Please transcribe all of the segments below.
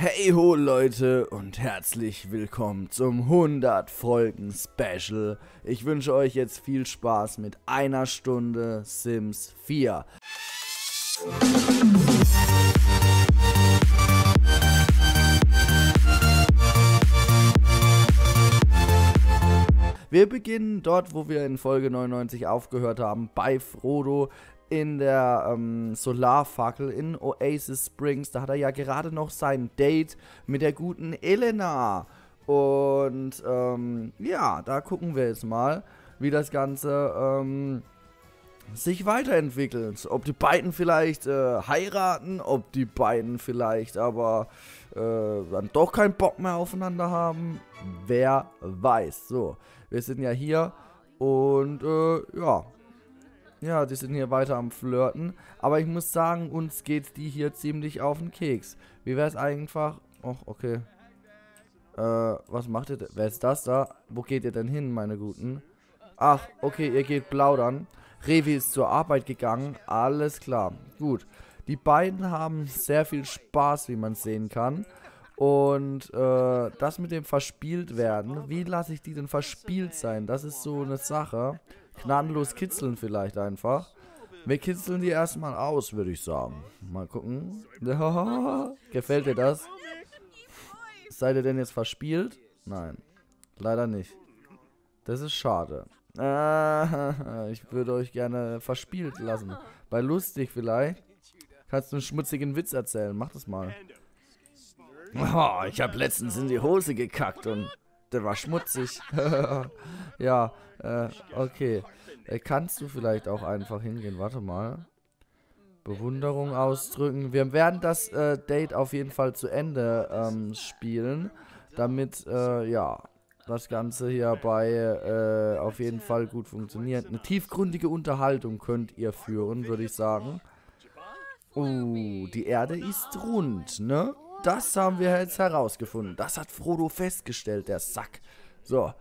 Hey ho Leute und herzlich willkommen zum 100 Folgen Special. Ich wünsche euch jetzt viel Spaß mit einer Stunde Sims 4. Wir beginnen dort, wo wir in Folge 99 aufgehört haben, bei Frodo, in der ähm, Solarfackel in Oasis Springs. Da hat er ja gerade noch sein Date mit der guten Elena. Und ähm, ja, da gucken wir jetzt mal, wie das Ganze ähm, sich weiterentwickelt. Ob die beiden vielleicht äh, heiraten, ob die beiden vielleicht aber äh, dann doch keinen Bock mehr aufeinander haben. Wer weiß. So, wir sind ja hier und äh, ja, ja, die sind hier weiter am Flirten. Aber ich muss sagen, uns geht die hier ziemlich auf den Keks. Wie wäre es einfach... Och, okay. Äh, was macht ihr denn? Wer ist das da? Wo geht ihr denn hin, meine Guten? Ach, okay, ihr geht plaudern. Revi ist zur Arbeit gegangen. Alles klar. Gut. Die beiden haben sehr viel Spaß, wie man sehen kann. Und äh, das mit dem verspielt werden, wie lasse ich die denn verspielt sein? Das ist so eine Sache. Gnadenlos kitzeln vielleicht einfach. Wir kitzeln die erstmal aus, würde ich sagen. Mal gucken. Gefällt dir das? Seid ihr denn jetzt verspielt? Nein. Leider nicht. Das ist schade. ich würde euch gerne verspielt lassen. Bei lustig vielleicht. Kannst du einen schmutzigen Witz erzählen? Mach das mal. Oh, ich habe letztens in die Hose gekackt und der war schmutzig. ja, äh, okay. Äh, kannst du vielleicht auch einfach hingehen? Warte mal. Bewunderung ausdrücken. Wir werden das äh, Date auf jeden Fall zu Ende ähm, spielen, damit, äh, ja, das Ganze hier bei äh, auf jeden Fall gut funktioniert. Eine tiefgründige Unterhaltung könnt ihr führen, würde ich sagen. Uh, die Erde ist rund, ne? Das haben wir jetzt herausgefunden. Das hat Frodo festgestellt, der Sack. So,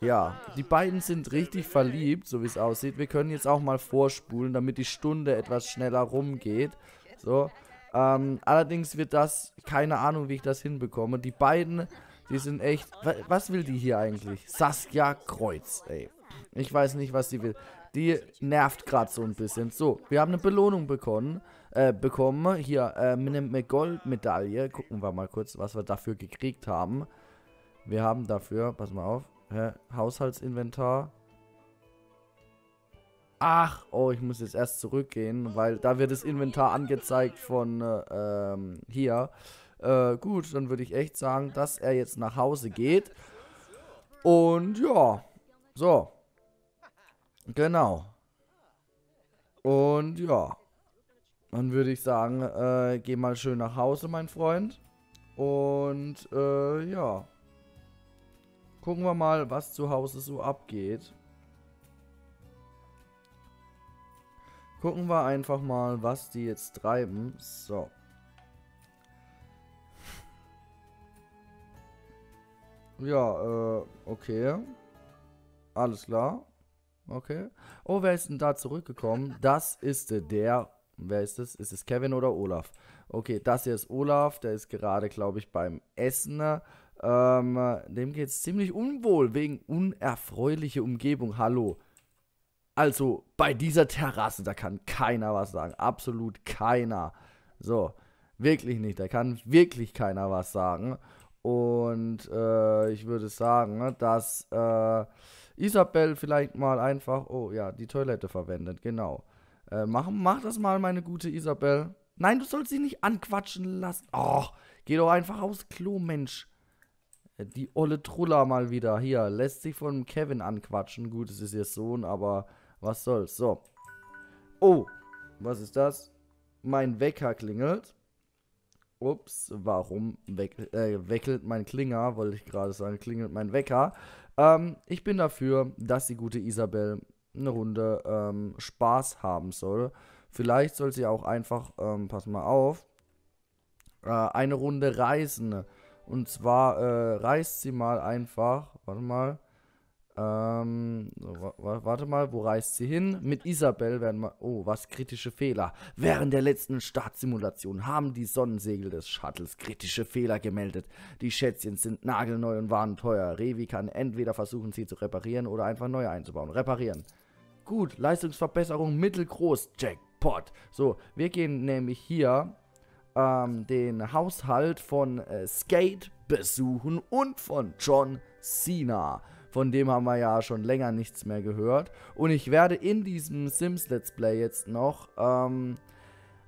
ja, die beiden sind richtig verliebt, so wie es aussieht. Wir können jetzt auch mal vorspulen, damit die Stunde etwas schneller rumgeht. So, ähm, allerdings wird das, keine Ahnung, wie ich das hinbekomme. Die beiden, die sind echt, was will die hier eigentlich? Saskia Kreuz, ey. Ich weiß nicht, was die will. Die nervt gerade so ein bisschen. So, wir haben eine Belohnung bekommen äh, bekommen. Hier, äh, mit einer Goldmedaille. Gucken wir mal kurz, was wir dafür gekriegt haben. Wir haben dafür, pass mal auf, äh, Haushaltsinventar. Ach, oh, ich muss jetzt erst zurückgehen, weil da wird das Inventar angezeigt von äh, ähm, hier. Äh, gut, dann würde ich echt sagen, dass er jetzt nach Hause geht. Und ja, so. Genau. Und ja. Dann würde ich sagen, äh, geh mal schön nach Hause, mein Freund. Und äh, ja. Gucken wir mal, was zu Hause so abgeht. Gucken wir einfach mal, was die jetzt treiben. So. Ja, äh, okay. Alles klar. Okay. Oh, wer ist denn da zurückgekommen? Das ist der Wer ist das? Ist es Kevin oder Olaf? Okay, das hier ist Olaf, der ist gerade, glaube ich, beim Essen. Ne? Ähm, dem geht es ziemlich unwohl wegen unerfreulicher Umgebung. Hallo. Also, bei dieser Terrasse, da kann keiner was sagen. Absolut keiner. So, wirklich nicht. Da kann wirklich keiner was sagen. Und äh, ich würde sagen, ne, dass äh, Isabel vielleicht mal einfach, oh ja, die Toilette verwendet, genau äh, machen. Mach das mal, meine gute Isabel. Nein, du sollst sie nicht anquatschen lassen. Oh, geh doch einfach aufs Klo, Mensch. Äh, die olle Trulla mal wieder. Hier, lässt sich von Kevin anquatschen. Gut, es ist ihr Sohn, aber was soll's. So. Oh, was ist das? Mein Wecker klingelt. Ups, warum weck, äh, weckelt mein Klinger, wollte ich gerade sagen, klingelt mein Wecker. Ähm, ich bin dafür, dass die gute Isabel eine Runde ähm, Spaß haben soll. Vielleicht soll sie auch einfach, ähm, pass mal auf, äh, eine Runde reisen. Und zwar äh, reist sie mal einfach, warte mal, ähm, warte mal, wo reist sie hin? Mit Isabel werden wir. Oh, was kritische Fehler. Während der letzten Startsimulation haben die Sonnensegel des Shuttles kritische Fehler gemeldet. Die Schätzchen sind nagelneu und waren teuer. Revi kann entweder versuchen, sie zu reparieren oder einfach neu einzubauen. Reparieren. Gut, Leistungsverbesserung mittelgroß, Jackpot. So, wir gehen nämlich hier ähm, den Haushalt von äh, Skate besuchen und von John Cena. Von dem haben wir ja schon länger nichts mehr gehört. Und ich werde in diesem Sims Let's Play jetzt noch ähm,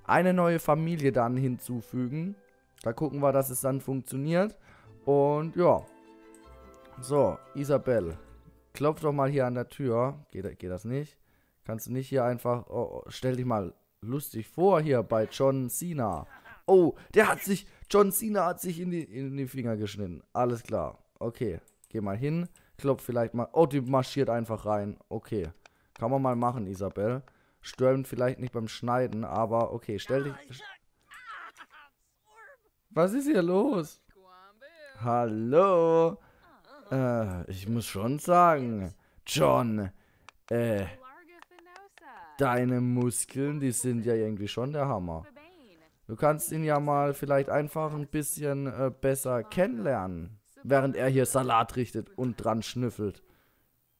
eine neue Familie dann hinzufügen. Da gucken wir, dass es dann funktioniert. Und ja. So, Isabel klopf doch mal hier an der Tür. Geht, geht das nicht? Kannst du nicht hier einfach, oh, oh, stell dich mal lustig vor hier bei John Cena. Oh, der hat sich, John Cena hat sich in die, in die Finger geschnitten. Alles klar. Okay, geh mal hin, klopf vielleicht mal. Oh, die marschiert einfach rein. Okay, kann man mal machen, Isabel. Stürmt vielleicht nicht beim Schneiden, aber okay, stell dich. Was ist hier los? Hallo. Äh, ich muss schon sagen, John, äh, deine Muskeln, die sind ja irgendwie schon der Hammer. Du kannst ihn ja mal vielleicht einfach ein bisschen äh, besser kennenlernen, während er hier Salat richtet und dran schnüffelt.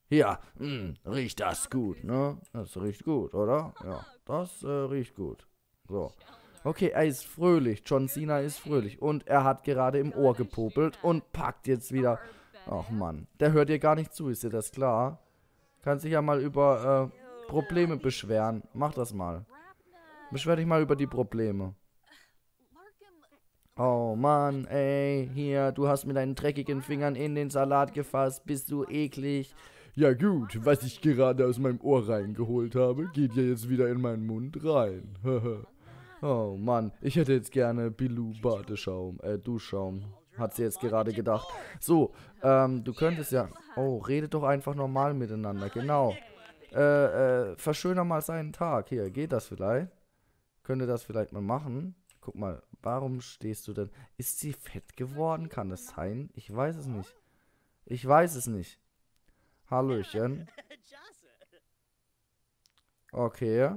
Hier, hm, mh, riecht das gut, ne? Das riecht gut, oder? Ja, das äh, riecht gut. So. Okay, er ist fröhlich. John Cena ist fröhlich. Und er hat gerade im Ohr gepopelt und packt jetzt wieder Ach Mann, der hört dir gar nicht zu, ist dir das klar? Kannst dich ja mal über äh, Probleme beschweren. Mach das mal. Beschwer dich mal über die Probleme. Oh Mann, ey, hier, du hast mit deinen dreckigen Fingern in den Salat gefasst, bist du eklig. Ja gut, was ich gerade aus meinem Ohr reingeholt habe, geht ja jetzt wieder in meinen Mund rein. oh Mann, ich hätte jetzt gerne Bilou Badeschaum, äh, Duschschaum hat sie jetzt gerade gedacht. So, ähm, du könntest ja... Oh, redet doch einfach normal miteinander, genau. Äh, äh, verschöner mal seinen Tag. Hier, geht das vielleicht? Könnte das vielleicht mal machen? Guck mal, warum stehst du denn... Ist sie fett geworden? Kann das sein? Ich weiß es nicht. Ich weiß es nicht. Hallöchen. Okay.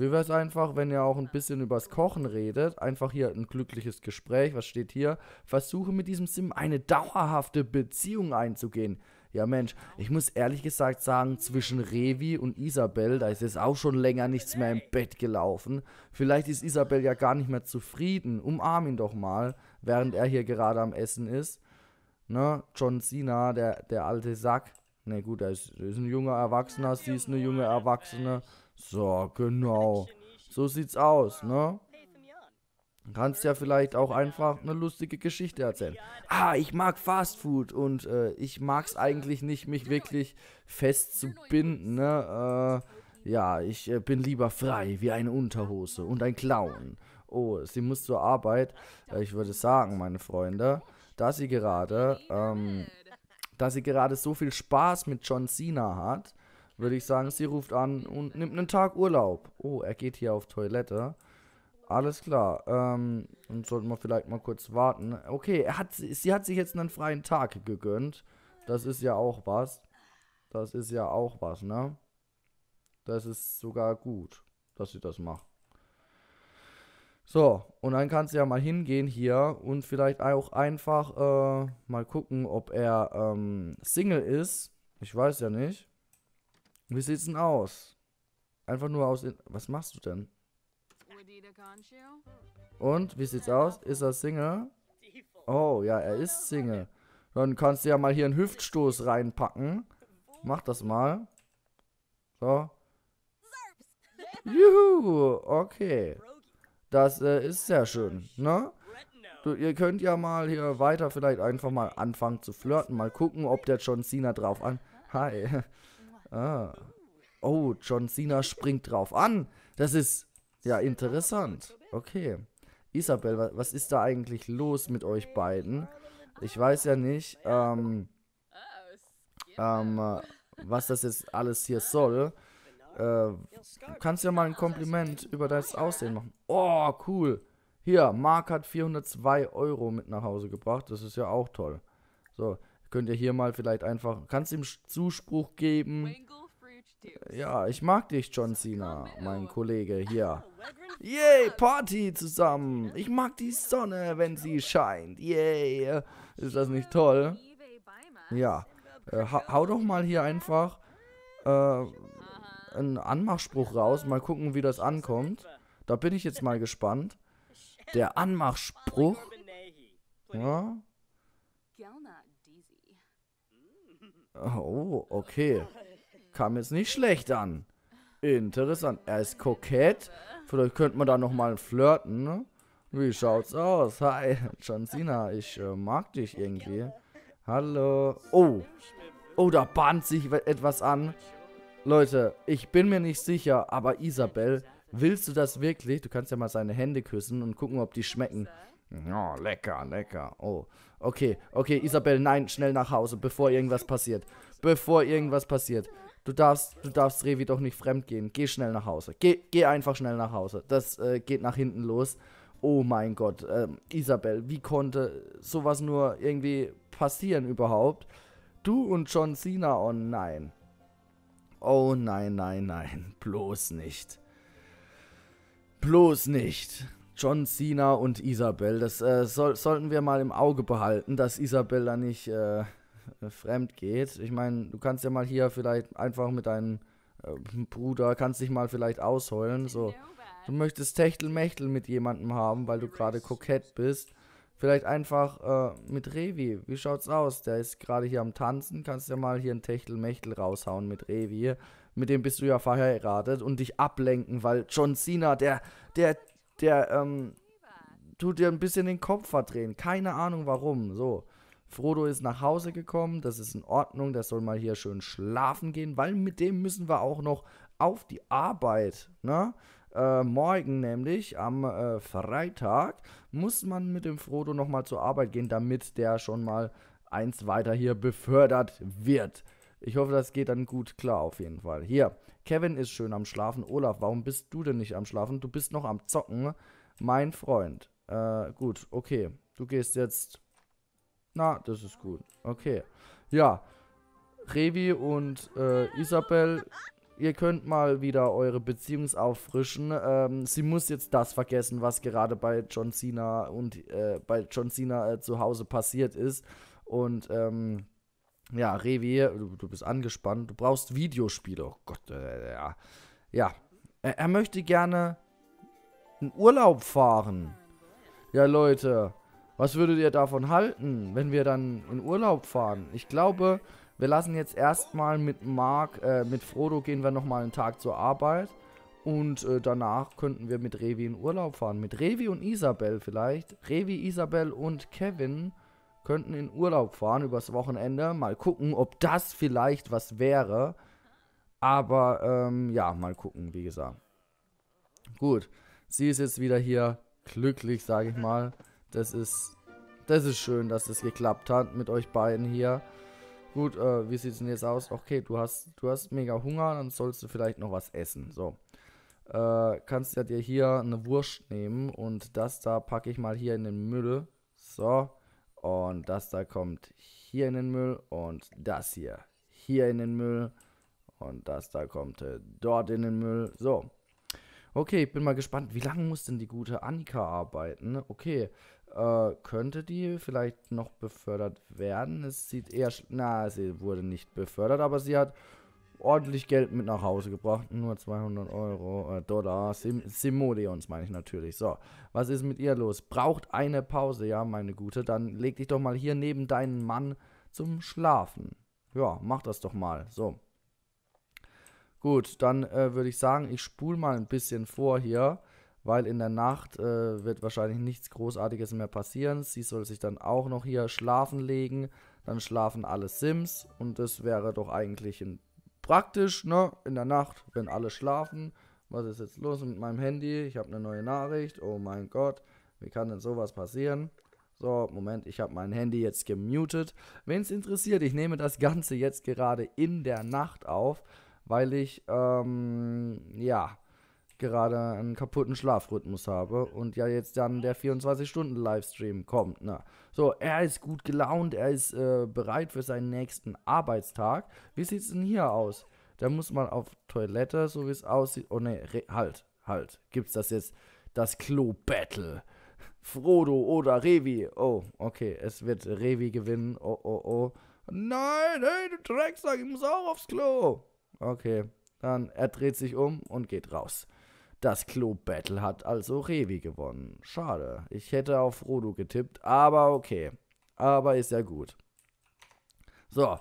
Wie wäre es einfach, wenn ihr auch ein bisschen übers Kochen redet? Einfach hier ein glückliches Gespräch. Was steht hier? Versuche mit diesem Sim eine dauerhafte Beziehung einzugehen. Ja Mensch, ich muss ehrlich gesagt sagen, zwischen Revi und Isabel, da ist jetzt auch schon länger nichts mehr im Bett gelaufen. Vielleicht ist Isabel ja gar nicht mehr zufrieden. Umarm ihn doch mal, während er hier gerade am Essen ist. Ne, John Cena, der, der alte Sack. Ne gut, er ist, ist ein junger Erwachsener, sie ist eine junge Erwachsene. So, genau. So sieht's aus, ne? Kannst ja vielleicht auch genau. einfach eine lustige Geschichte erzählen. Ah, ich mag Fast Food und äh, ich mag's eigentlich nicht, mich genau. wirklich festzubinden, ne? Äh, ja, ich äh, bin lieber frei wie eine Unterhose und ein Clown. Oh, sie muss zur Arbeit. Äh, ich würde sagen, meine Freunde, dass sie gerade, ähm, dass sie gerade so viel Spaß mit John Cena hat, würde ich sagen, sie ruft an und nimmt einen Tag Urlaub. Oh, er geht hier auf Toilette. Alles klar. Ähm, und sollten wir vielleicht mal kurz warten. Okay, er hat, sie hat sich jetzt einen freien Tag gegönnt. Das ist ja auch was. Das ist ja auch was, ne? Das ist sogar gut, dass sie das macht. So, und dann kannst du ja mal hingehen hier und vielleicht auch einfach äh, mal gucken, ob er ähm, Single ist. Ich weiß ja nicht. Wie sieht's denn aus? Einfach nur aus. Was machst du denn? Und wie sieht's aus? Ist er Single? Oh ja, er ist Single. Dann kannst du ja mal hier einen Hüftstoß reinpacken. Mach das mal. So. Juhu, okay. Das äh, ist sehr schön, ne? Du, ihr könnt ja mal hier weiter vielleicht einfach mal anfangen zu flirten. Mal gucken, ob der John Cena drauf an... Hi. Ah. Oh, John Cena springt drauf an. Das ist ja interessant. Okay. Isabel, was ist da eigentlich los mit euch beiden? Ich weiß ja nicht, ähm, ähm, was das jetzt alles hier soll. Äh, kannst ja mal ein Kompliment über das Aussehen machen. Oh, cool. Hier, Mark hat 402 Euro mit nach Hause gebracht. Das ist ja auch toll. So, könnt ihr hier mal vielleicht einfach, kannst ihm Zuspruch geben. Ja, ich mag dich, John Cena, mein Kollege hier. Yay, Party zusammen. Ich mag die Sonne, wenn sie scheint. Yay. Ist das nicht toll? Ja. Äh, hau doch mal hier einfach äh, einen Anmachspruch raus. Mal gucken, wie das ankommt. Da bin ich jetzt mal gespannt. Der Anmachspruch. Ja, Oh, okay. Kam jetzt nicht schlecht an. Interessant. Er ist kokett. Vielleicht könnte man da nochmal flirten, ne? Wie schaut's aus? Hi, Chansina, ich äh, mag dich irgendwie. Hallo. Oh. Oh, da bahnt sich etwas an. Leute, ich bin mir nicht sicher, aber Isabel, willst du das wirklich? Du kannst ja mal seine Hände küssen und gucken, ob die schmecken. Ja, oh, lecker, lecker. Oh. Okay, okay, Isabel, nein, schnell nach Hause, bevor irgendwas passiert. Bevor irgendwas passiert. Du darfst, du darfst Revi doch nicht fremd gehen. Geh schnell nach Hause. Geh, geh einfach schnell nach Hause. Das äh, geht nach hinten los. Oh mein Gott, ähm, Isabel, wie konnte sowas nur irgendwie passieren überhaupt? Du und John Cena, oh nein. Oh nein, nein, nein, bloß nicht. Bloß nicht. John Cena und Isabel. Das äh, soll, sollten wir mal im Auge behalten, dass Isabel da nicht äh, äh, fremd geht. Ich meine, du kannst ja mal hier vielleicht einfach mit deinem äh, Bruder, kannst dich mal vielleicht ausheulen. So. Du möchtest Techtelmechtel mit jemandem haben, weil du gerade kokett bist. Vielleicht einfach äh, mit Revi. Wie schaut's aus? Der ist gerade hier am Tanzen. Kannst ja mal hier ein Techtelmechtel raushauen mit Revi mit dem bist du ja verheiratet und dich ablenken, weil John Cena, der, der der ähm, tut dir ein bisschen den Kopf verdrehen. Keine Ahnung warum. So. Frodo ist nach Hause gekommen, das ist in Ordnung, Der soll mal hier schön schlafen gehen, weil mit dem müssen wir auch noch auf die Arbeit. Ne? Äh, morgen nämlich, am äh, Freitag, muss man mit dem Frodo nochmal zur Arbeit gehen, damit der schon mal eins weiter hier befördert wird. Ich hoffe, das geht dann gut klar auf jeden Fall. Hier, Kevin ist schön am Schlafen. Olaf, warum bist du denn nicht am Schlafen? Du bist noch am Zocken, mein Freund. Äh, gut, okay. Du gehst jetzt. Na, das ist gut. Okay. Ja. Revi und äh, Isabel, ihr könnt mal wieder eure Beziehung auffrischen. Ähm, sie muss jetzt das vergessen, was gerade bei John Cena und äh, bei John Cena äh, zu Hause passiert ist. Und ähm, ja, Revi, du, du bist angespannt, du brauchst Videospiele. Oh Gott, äh, ja. Ja, er, er möchte gerne einen Urlaub fahren. Ja, Leute, was würdet ihr davon halten, wenn wir dann in Urlaub fahren? Ich glaube, wir lassen jetzt erstmal mit Mark, äh, mit Frodo gehen wir nochmal einen Tag zur Arbeit. Und äh, danach könnten wir mit Revi in Urlaub fahren. Mit Revi und Isabel vielleicht. Revi, Isabel und Kevin könnten in Urlaub fahren übers Wochenende, mal gucken, ob das vielleicht was wäre. Aber ähm, ja, mal gucken, wie gesagt. Gut, sie ist jetzt wieder hier glücklich, sage ich mal. Das ist, das ist schön, dass es das geklappt hat mit euch beiden hier. Gut, äh, wie sieht es denn jetzt aus? Okay, du hast, du hast mega Hunger, dann sollst du vielleicht noch was essen. So, äh, kannst ja dir hier eine Wurst nehmen und das da packe ich mal hier in den Müll. So, und das da kommt hier in den Müll und das hier hier in den Müll und das da kommt äh, dort in den Müll. So. Okay, ich bin mal gespannt, wie lange muss denn die gute Annika arbeiten? Okay, äh, könnte die vielleicht noch befördert werden? Es sieht eher... Na, sie wurde nicht befördert, aber sie hat ordentlich Geld mit nach Hause gebracht. Nur 200 Euro, äh, Dollar, Sim Simoleons meine ich natürlich. So, was ist mit ihr los? Braucht eine Pause, ja, meine Gute. Dann leg dich doch mal hier neben deinen Mann zum Schlafen. Ja, mach das doch mal. So. Gut, dann äh, würde ich sagen, ich spule mal ein bisschen vor hier, weil in der Nacht äh, wird wahrscheinlich nichts Großartiges mehr passieren. Sie soll sich dann auch noch hier schlafen legen. Dann schlafen alle Sims und das wäre doch eigentlich ein Praktisch, ne, in der Nacht, wenn alle schlafen. Was ist jetzt los mit meinem Handy? Ich habe eine neue Nachricht. Oh mein Gott, wie kann denn sowas passieren? So, Moment, ich habe mein Handy jetzt gemutet. Wenn es interessiert, ich nehme das Ganze jetzt gerade in der Nacht auf, weil ich, ähm, ja, gerade einen kaputten Schlafrhythmus habe und ja jetzt dann der 24-Stunden-Livestream kommt. Ne? So, er ist gut gelaunt, er ist äh, bereit für seinen nächsten Arbeitstag. Wie sieht es denn hier aus? Da muss man auf Toilette, so wie es aussieht. Oh ne, halt, halt. Gibt's das jetzt? Das Klo-Battle. Frodo oder Revi. Oh, okay, es wird Revi gewinnen. Oh, oh, oh. Nein, hey, du Drecksack, ich muss auch aufs Klo. Okay, dann er dreht sich um und geht raus. Das Klo-Battle hat also Revi gewonnen. Schade. Ich hätte auf Frodo getippt, aber okay. Aber ist ja gut. So.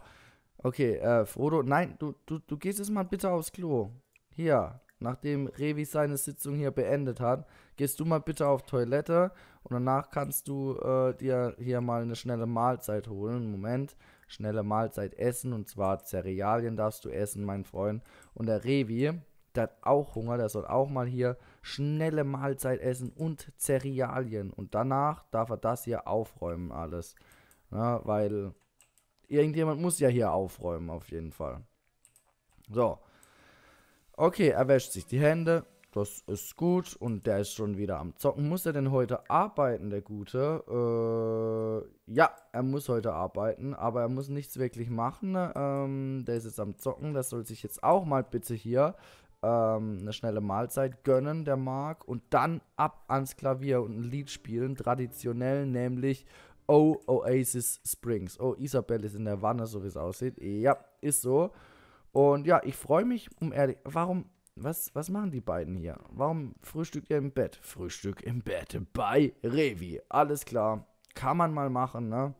Okay, äh, Frodo, nein, du, du, du gehst jetzt mal bitte aufs Klo. Hier, nachdem Revi seine Sitzung hier beendet hat, gehst du mal bitte auf Toilette und danach kannst du äh, dir hier mal eine schnelle Mahlzeit holen. Moment, schnelle Mahlzeit essen und zwar Cerealien darfst du essen, mein Freund. Und der Revi, der hat auch Hunger, der soll auch mal hier schnelle Mahlzeit essen und Cerealien. Und danach darf er das hier aufräumen alles. Ja, weil irgendjemand muss ja hier aufräumen auf jeden Fall. So. Okay, er wäscht sich die Hände. Das ist gut. Und der ist schon wieder am Zocken. Muss er denn heute arbeiten, der Gute? Äh, ja, er muss heute arbeiten. Aber er muss nichts wirklich machen. Ne? Ähm, der ist jetzt am Zocken. Das soll sich jetzt auch mal bitte hier ähm, eine schnelle Mahlzeit gönnen, der Mark, und dann ab ans Klavier und ein Lied spielen, traditionell, nämlich Oh Oasis Springs. Oh, Isabel ist in der Wanne, so wie es aussieht. Ja, ist so. Und ja, ich freue mich, um ehrlich, warum, was, was machen die beiden hier? Warum frühstückt ihr im Bett? Frühstück im Bett bei Revi. Alles klar. Kann man mal machen, ne?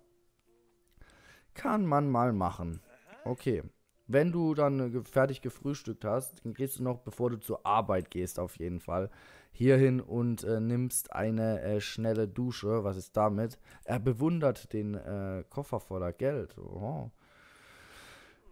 Kann man mal machen. Okay wenn du dann äh, fertig gefrühstückt hast, dann gehst du noch, bevor du zur Arbeit gehst, auf jeden Fall hierhin und äh, nimmst eine äh, schnelle Dusche. Was ist damit? Er bewundert den äh, Koffer voller Geld. Oh.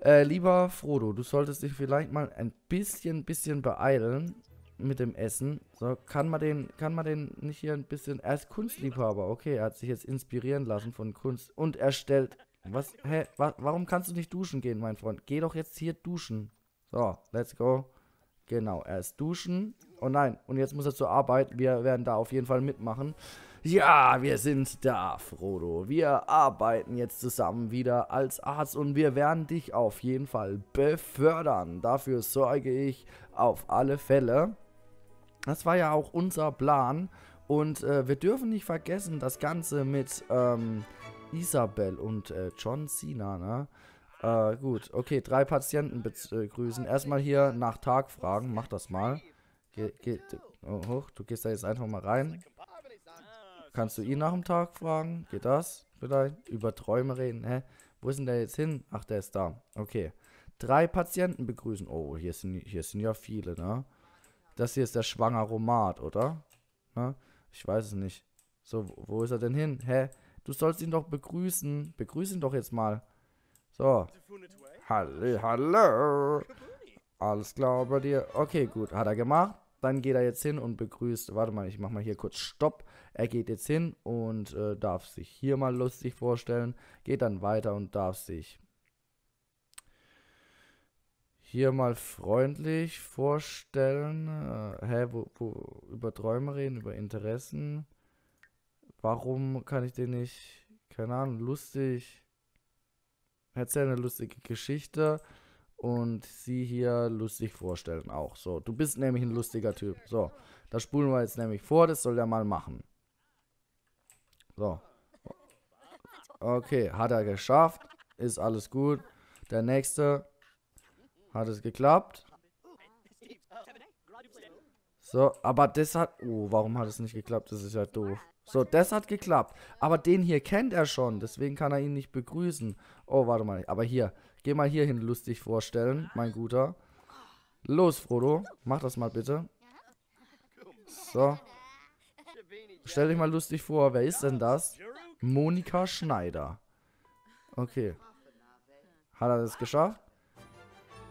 lieber Frodo, du solltest dich vielleicht mal ein bisschen, bisschen beeilen mit dem Essen. So, kann man den, kann man den nicht hier ein bisschen... Er ist Kunstliebhaber, okay. Er hat sich jetzt inspirieren lassen von Kunst. Und er stellt was, hä, wa warum kannst du nicht duschen gehen, mein Freund? Geh doch jetzt hier duschen. So, let's go. Genau, erst duschen. Oh nein, und jetzt muss er zur Arbeit. Wir werden da auf jeden Fall mitmachen. Ja, wir sind da, Frodo. Wir arbeiten jetzt zusammen wieder als Arzt und wir werden dich auf jeden Fall befördern. Dafür sorge ich auf alle Fälle. Das war ja auch unser Plan. Und äh, wir dürfen nicht vergessen, das Ganze mit ähm, Isabel und äh, John Cena, ne? Äh, gut, okay, drei Patienten begrüßen. Äh, Erstmal hier nach Tag fragen, mach das mal. Ge ge oh, hoch, du gehst da jetzt einfach mal rein. Kannst du ihn nach dem Tag fragen? Geht das? Vielleicht? Über Träume reden, hä? Wo ist denn der jetzt hin? Ach, der ist da. Okay. Drei Patienten begrüßen. Oh, hier sind, hier sind ja viele, ne? Das hier ist der Schwangeromat, oder? Ne? Ich weiß es nicht. So, wo ist er denn hin? Hä? Du sollst ihn doch begrüßen. Begrüß ihn doch jetzt mal. So. Hallo, hallo. Alles klar bei dir. Okay, gut. Hat er gemacht. Dann geht er jetzt hin und begrüßt. Warte mal, ich mach mal hier kurz Stopp. Er geht jetzt hin und äh, darf sich hier mal lustig vorstellen. Geht dann weiter und darf sich hier mal freundlich vorstellen. Äh, hä, wo, wo, über Träume reden, über Interessen. Warum kann ich den nicht? Keine Ahnung, lustig. erzählen, eine lustige Geschichte und sie hier lustig vorstellen auch. So, du bist nämlich ein lustiger Typ. So, das spulen wir jetzt nämlich vor, das soll er mal machen. So. Okay, hat er geschafft. Ist alles gut. Der nächste. Hat es geklappt? So, aber das hat... Oh, warum hat es nicht geklappt? Das ist ja doof. So, das hat geklappt. Aber den hier kennt er schon, deswegen kann er ihn nicht begrüßen. Oh, warte mal. Aber hier, geh mal hier hin, lustig vorstellen, mein Guter. Los, Frodo, mach das mal bitte. So. Stell dich mal lustig vor, wer ist denn das? Monika Schneider. Okay. Hat er das geschafft?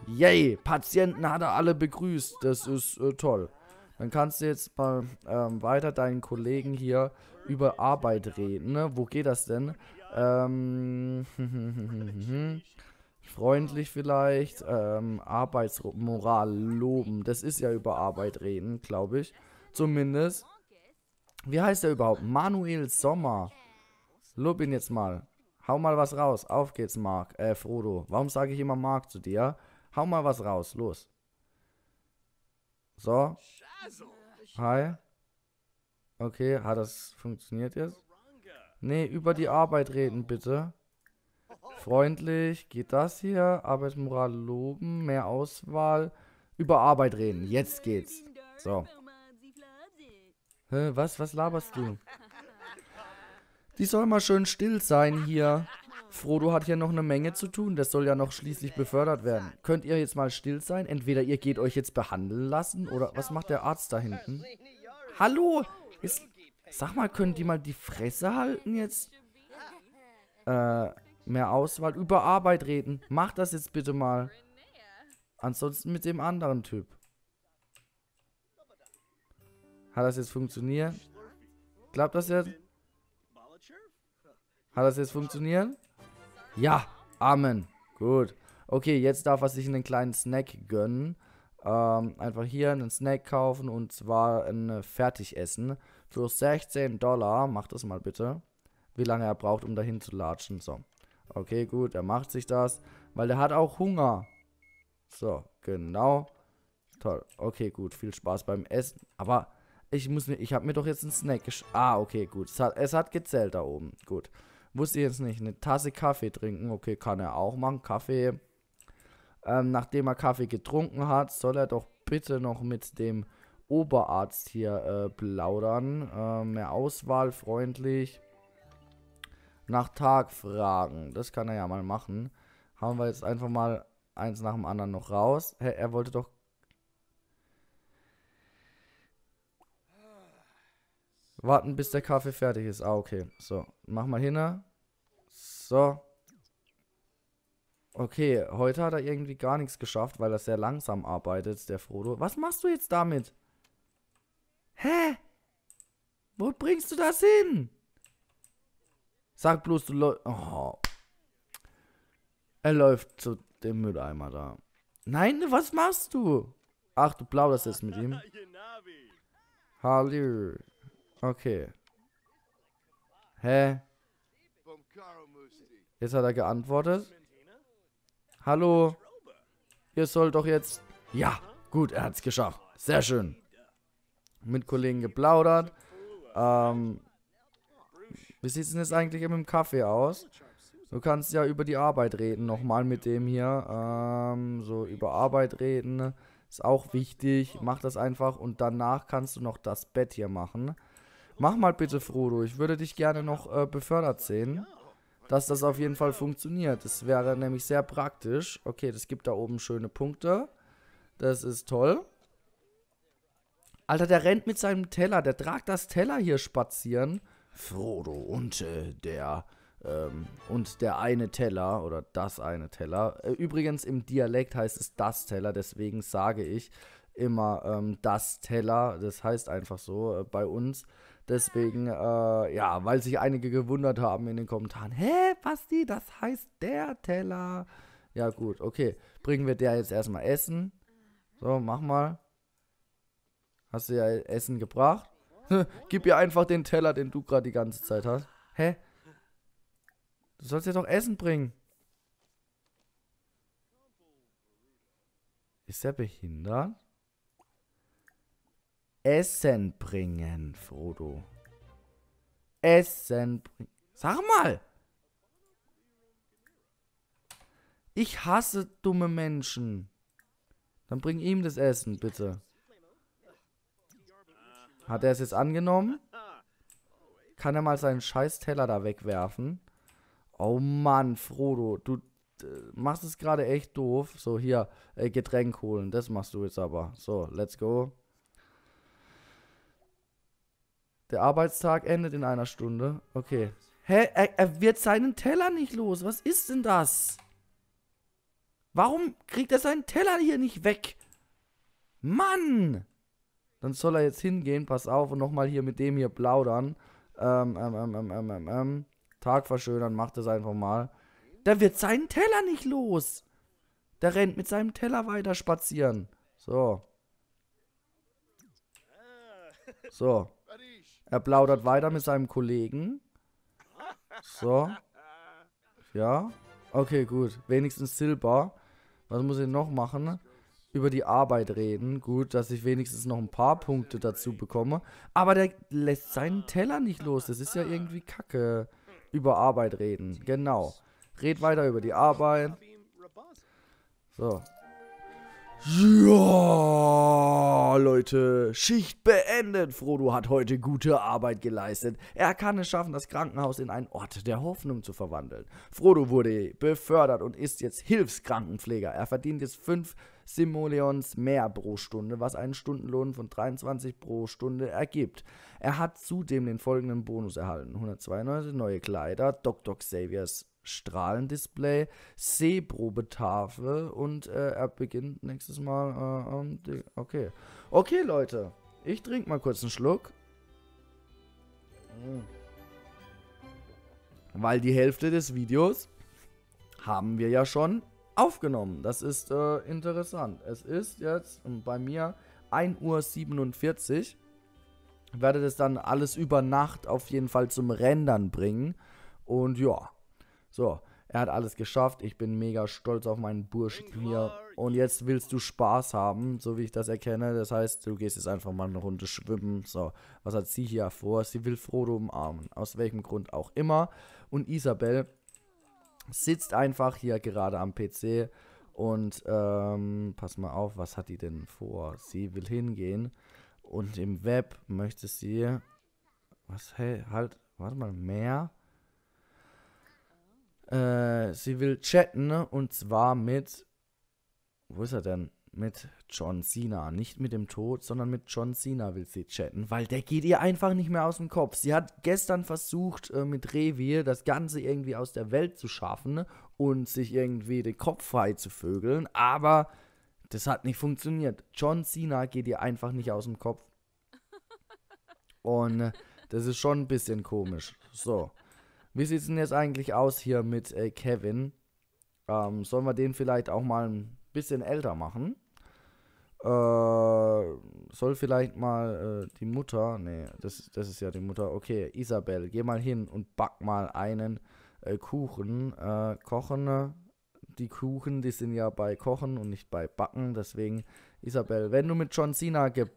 Yay, Patienten hat er alle begrüßt. Das ist äh, toll. Dann kannst du jetzt mal ähm, weiter deinen Kollegen hier über Arbeit reden. Ne? Wo geht das denn? Ähm, freundlich vielleicht, ähm, Arbeitsmoral loben. Das ist ja über Arbeit reden, glaube ich. Zumindest. Wie heißt er überhaupt? Manuel Sommer. Lob ihn jetzt mal. Hau mal was raus. Auf geht's, Mark. Äh, Frodo. Warum sage ich immer Mark zu dir? Hau mal was raus. Los. So. Hi. Okay, hat das funktioniert jetzt? Nee, über die Arbeit reden, bitte. Freundlich, geht das hier? Arbeitsmoral loben, mehr Auswahl. Über Arbeit reden, jetzt geht's. So. Hä, was, was laberst du? Die soll mal schön still sein hier. Frodo hat ja noch eine Menge zu tun, das soll ja noch schließlich befördert werden. Könnt ihr jetzt mal still sein? Entweder ihr geht euch jetzt behandeln lassen oder was macht der Arzt da hinten? Hallo! Ist, sag mal, können die mal die Fresse halten jetzt? Äh, mehr Auswahl. Über Arbeit reden. Mach das jetzt bitte mal. Ansonsten mit dem anderen Typ. Hat das jetzt funktioniert? Klappt das jetzt? Hat das jetzt funktioniert? Ja, Amen. Gut. Okay, jetzt darf er sich einen kleinen Snack gönnen. Ähm, einfach hier einen Snack kaufen und zwar ein Fertigessen. Für 16 Dollar, macht das mal bitte, wie lange er braucht, um dahin zu latschen. So, okay, gut, er macht sich das, weil er hat auch Hunger. So, genau. Toll, okay, gut, viel Spaß beim Essen. Aber ich muss mir, ich habe mir doch jetzt einen Snack gesch... Ah, okay, gut, es hat, es hat gezählt da oben, gut. Gut. Muss ich jetzt nicht eine Tasse Kaffee trinken. Okay, kann er auch machen. Kaffee. Ähm, nachdem er Kaffee getrunken hat, soll er doch bitte noch mit dem Oberarzt hier äh, plaudern. Ähm, mehr Auswahl, freundlich. Nach Tag fragen. Das kann er ja mal machen. Haben wir jetzt einfach mal eins nach dem anderen noch raus. Hä, er wollte doch. Warten, bis der Kaffee fertig ist. Ah, okay. So, mach mal hin. Ne? So. Okay, heute hat er irgendwie gar nichts geschafft, weil er sehr langsam arbeitet, der Frodo. Was machst du jetzt damit? Hä? Wo bringst du das hin? Sag bloß, du läufst... Oh. Er läuft zu dem Mülleimer da. Nein, was machst du? Ach, du plauderst jetzt mit ihm. Hallo. Okay. Hä? Jetzt hat er geantwortet. Hallo, ihr sollt doch jetzt... Ja, gut, er hat es geschafft. Sehr schön. Mit Kollegen geplaudert. Ähm, wie sieht es denn jetzt eigentlich mit dem Kaffee aus? Du kannst ja über die Arbeit reden, nochmal mit dem hier. Ähm, so über Arbeit reden. Ist auch wichtig. Mach das einfach und danach kannst du noch das Bett hier machen. Mach mal bitte, Frodo. Ich würde dich gerne noch äh, befördert sehen dass das auf jeden Fall funktioniert. Das wäre nämlich sehr praktisch. Okay, das gibt da oben schöne Punkte. Das ist toll. Alter, der rennt mit seinem Teller. Der tragt das Teller hier spazieren. Frodo und äh, der ähm, und der eine Teller oder das eine Teller. Äh, übrigens im Dialekt heißt es das Teller, deswegen sage ich immer ähm, das Teller. Das heißt einfach so äh, bei uns. Deswegen, äh, ja, weil sich einige gewundert haben in den Kommentaren. Hä, Basti, das heißt der Teller. Ja, gut, okay. Bringen wir der jetzt erstmal Essen. So, mach mal. Hast du ja Essen gebracht? Gib ihr einfach den Teller, den du gerade die ganze Zeit hast. Hä? Du sollst ja doch Essen bringen. Ist der behindert? Essen bringen, Frodo. Essen bringen. Sag mal! Ich hasse dumme Menschen. Dann bring ihm das Essen, bitte. Hat er es jetzt angenommen? Kann er mal seinen scheiß Teller da wegwerfen? Oh Mann, Frodo, du äh, machst es gerade echt doof. So, hier, äh, Getränk holen. Das machst du jetzt aber. So, let's go. Der Arbeitstag endet in einer Stunde. Okay. Hä? Er, er, wird seinen Teller nicht los. Was ist denn das? Warum kriegt er seinen Teller hier nicht weg? Mann! Dann soll er jetzt hingehen, pass auf, und nochmal hier mit dem hier plaudern. Ähm, ähm, ähm, ähm, ähm, ähm. ähm. Tag verschönern, macht das einfach mal. Der wird seinen Teller nicht los. Der rennt mit seinem Teller weiter spazieren. So. So. Er plaudert weiter mit seinem Kollegen. So. Ja. Okay, gut. Wenigstens Silber. Was muss ich noch machen? Über die Arbeit reden. Gut, dass ich wenigstens noch ein paar Punkte dazu bekomme. Aber der lässt seinen Teller nicht los. Das ist ja irgendwie kacke. Über Arbeit reden. Genau. Red weiter über die Arbeit. So. Ja, Leute, Schicht beendet. Frodo hat heute gute Arbeit geleistet. Er kann es schaffen, das Krankenhaus in einen Ort der Hoffnung zu verwandeln. Frodo wurde befördert und ist jetzt Hilfskrankenpfleger. Er verdient jetzt 5 Simoleons mehr pro Stunde, was einen Stundenlohn von 23 pro Stunde ergibt. Er hat zudem den folgenden Bonus erhalten: 192 neue Kleider, Dr. Xaviers Strahlendisplay, Seeprobetafel und äh, er beginnt nächstes Mal. Äh, okay. Okay, Leute. Ich trinke mal kurz einen Schluck. Mm. Weil die Hälfte des Videos haben wir ja schon aufgenommen. Das ist äh, interessant. Es ist jetzt ähm, bei mir 1.47 Uhr. Ich werde das dann alles über Nacht auf jeden Fall zum Rendern bringen. Und ja, so, er hat alles geschafft. Ich bin mega stolz auf meinen Burschen hier. Und jetzt willst du Spaß haben, so wie ich das erkenne. Das heißt, du gehst jetzt einfach mal eine Runde schwimmen. So, was hat sie hier vor? Sie will Frodo umarmen. Aus welchem Grund auch immer. Und Isabel sitzt einfach hier gerade am PC. Und ähm, pass mal auf, was hat die denn vor? Sie will hingehen. Und im Web möchte sie. Was? Hey, halt. Warte mal, mehr? Äh, sie will chatten ne? und zwar mit. Wo ist er denn? Mit John Cena. Nicht mit dem Tod, sondern mit John Cena will sie chatten, weil der geht ihr einfach nicht mehr aus dem Kopf. Sie hat gestern versucht, äh, mit Revi das Ganze irgendwie aus der Welt zu schaffen ne? und sich irgendwie den Kopf frei zu vögeln, aber das hat nicht funktioniert. John Cena geht ihr einfach nicht aus dem Kopf. Und äh, das ist schon ein bisschen komisch. So. Wie sieht es denn jetzt eigentlich aus hier mit äh, Kevin? Ähm, sollen wir den vielleicht auch mal ein bisschen älter machen? Äh, soll vielleicht mal äh, die Mutter, nee, das, das ist ja die Mutter. Okay, Isabel, geh mal hin und back mal einen äh, Kuchen. Äh, kochen, äh, die Kuchen, die sind ja bei Kochen und nicht bei Backen. Deswegen, Isabel, wenn du mit John Cena ge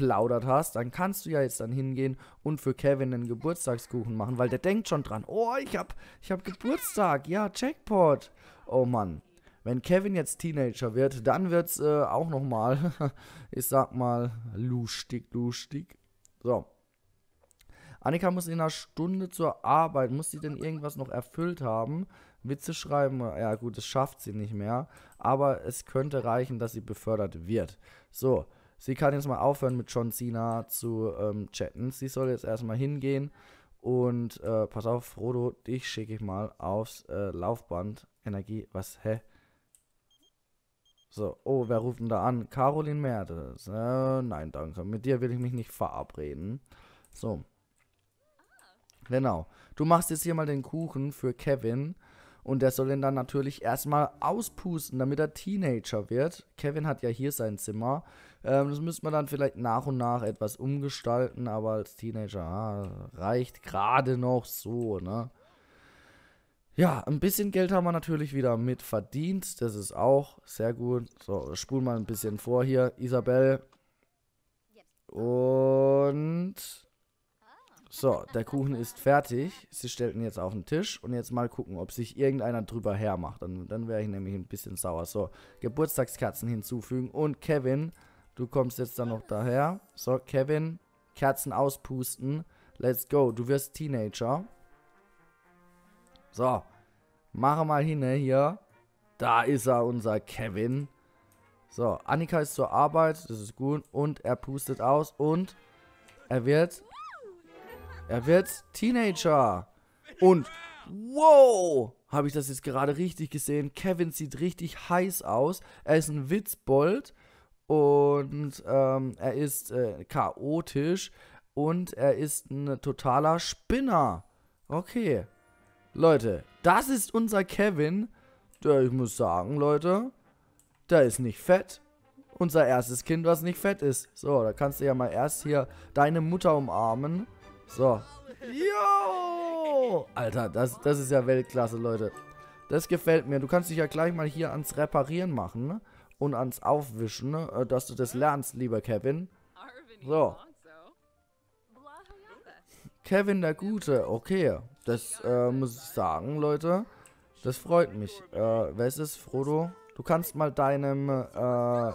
geplaudert hast, dann kannst du ja jetzt dann hingehen und für Kevin einen Geburtstagskuchen machen, weil der denkt schon dran, oh, ich hab, ich hab Geburtstag, ja, Jackpot. Oh Mann. Wenn Kevin jetzt Teenager wird, dann wird's äh, auch nochmal, ich sag mal, lustig, lustig. So. Annika muss in einer Stunde zur Arbeit. Muss sie denn irgendwas noch erfüllt haben? Witze schreiben, ja gut, das schafft sie nicht mehr. Aber es könnte reichen, dass sie befördert wird. So, Sie kann jetzt mal aufhören, mit John Cena zu ähm, chatten. Sie soll jetzt erstmal hingehen und äh, pass auf, Frodo, dich schicke ich mal aufs äh, Laufband. Energie, was, hä? So, oh, wer ruft denn da an? Caroline Mertes. Äh, ne? nein, danke. Mit dir will ich mich nicht verabreden. So. Genau. Du machst jetzt hier mal den Kuchen für Kevin. Und der soll ihn dann natürlich erstmal auspusten, damit er Teenager wird. Kevin hat ja hier sein Zimmer. Ähm, das müsste man dann vielleicht nach und nach etwas umgestalten, aber als Teenager ah, reicht gerade noch so, ne? Ja, ein bisschen Geld haben wir natürlich wieder mit verdient. Das ist auch sehr gut. So, spulen mal ein bisschen vor hier. Isabel. Und so, der Kuchen ist fertig. Sie stellt ihn jetzt auf den Tisch und jetzt mal gucken, ob sich irgendeiner drüber hermacht. Dann, dann wäre ich nämlich ein bisschen sauer. So, Geburtstagskerzen hinzufügen. Und Kevin, du kommst jetzt dann noch daher. So, Kevin, Kerzen auspusten. Let's go, du wirst Teenager. So, mache mal hin ne, hier. Da ist er, unser Kevin. So, Annika ist zur Arbeit, das ist gut. Und er pustet aus und er wird er wird Teenager. Und, wow, habe ich das jetzt gerade richtig gesehen? Kevin sieht richtig heiß aus. Er ist ein Witzbold und ähm, er ist äh, chaotisch und er ist ein totaler Spinner. Okay. Leute, das ist unser Kevin. Der, ich muss sagen, Leute, der ist nicht fett. Unser erstes Kind, was nicht fett ist. So, da kannst du ja mal erst hier deine Mutter umarmen. So. Yo! Alter, das, das ist ja Weltklasse, Leute. Das gefällt mir. Du kannst dich ja gleich mal hier ans Reparieren machen ne? und ans Aufwischen, ne? äh, dass du das lernst, lieber Kevin. So. Kevin der Gute, okay. Das äh, muss ich sagen, Leute. Das freut mich. Äh, wer ist es? Frodo? Du kannst mal deinem... Äh, oh,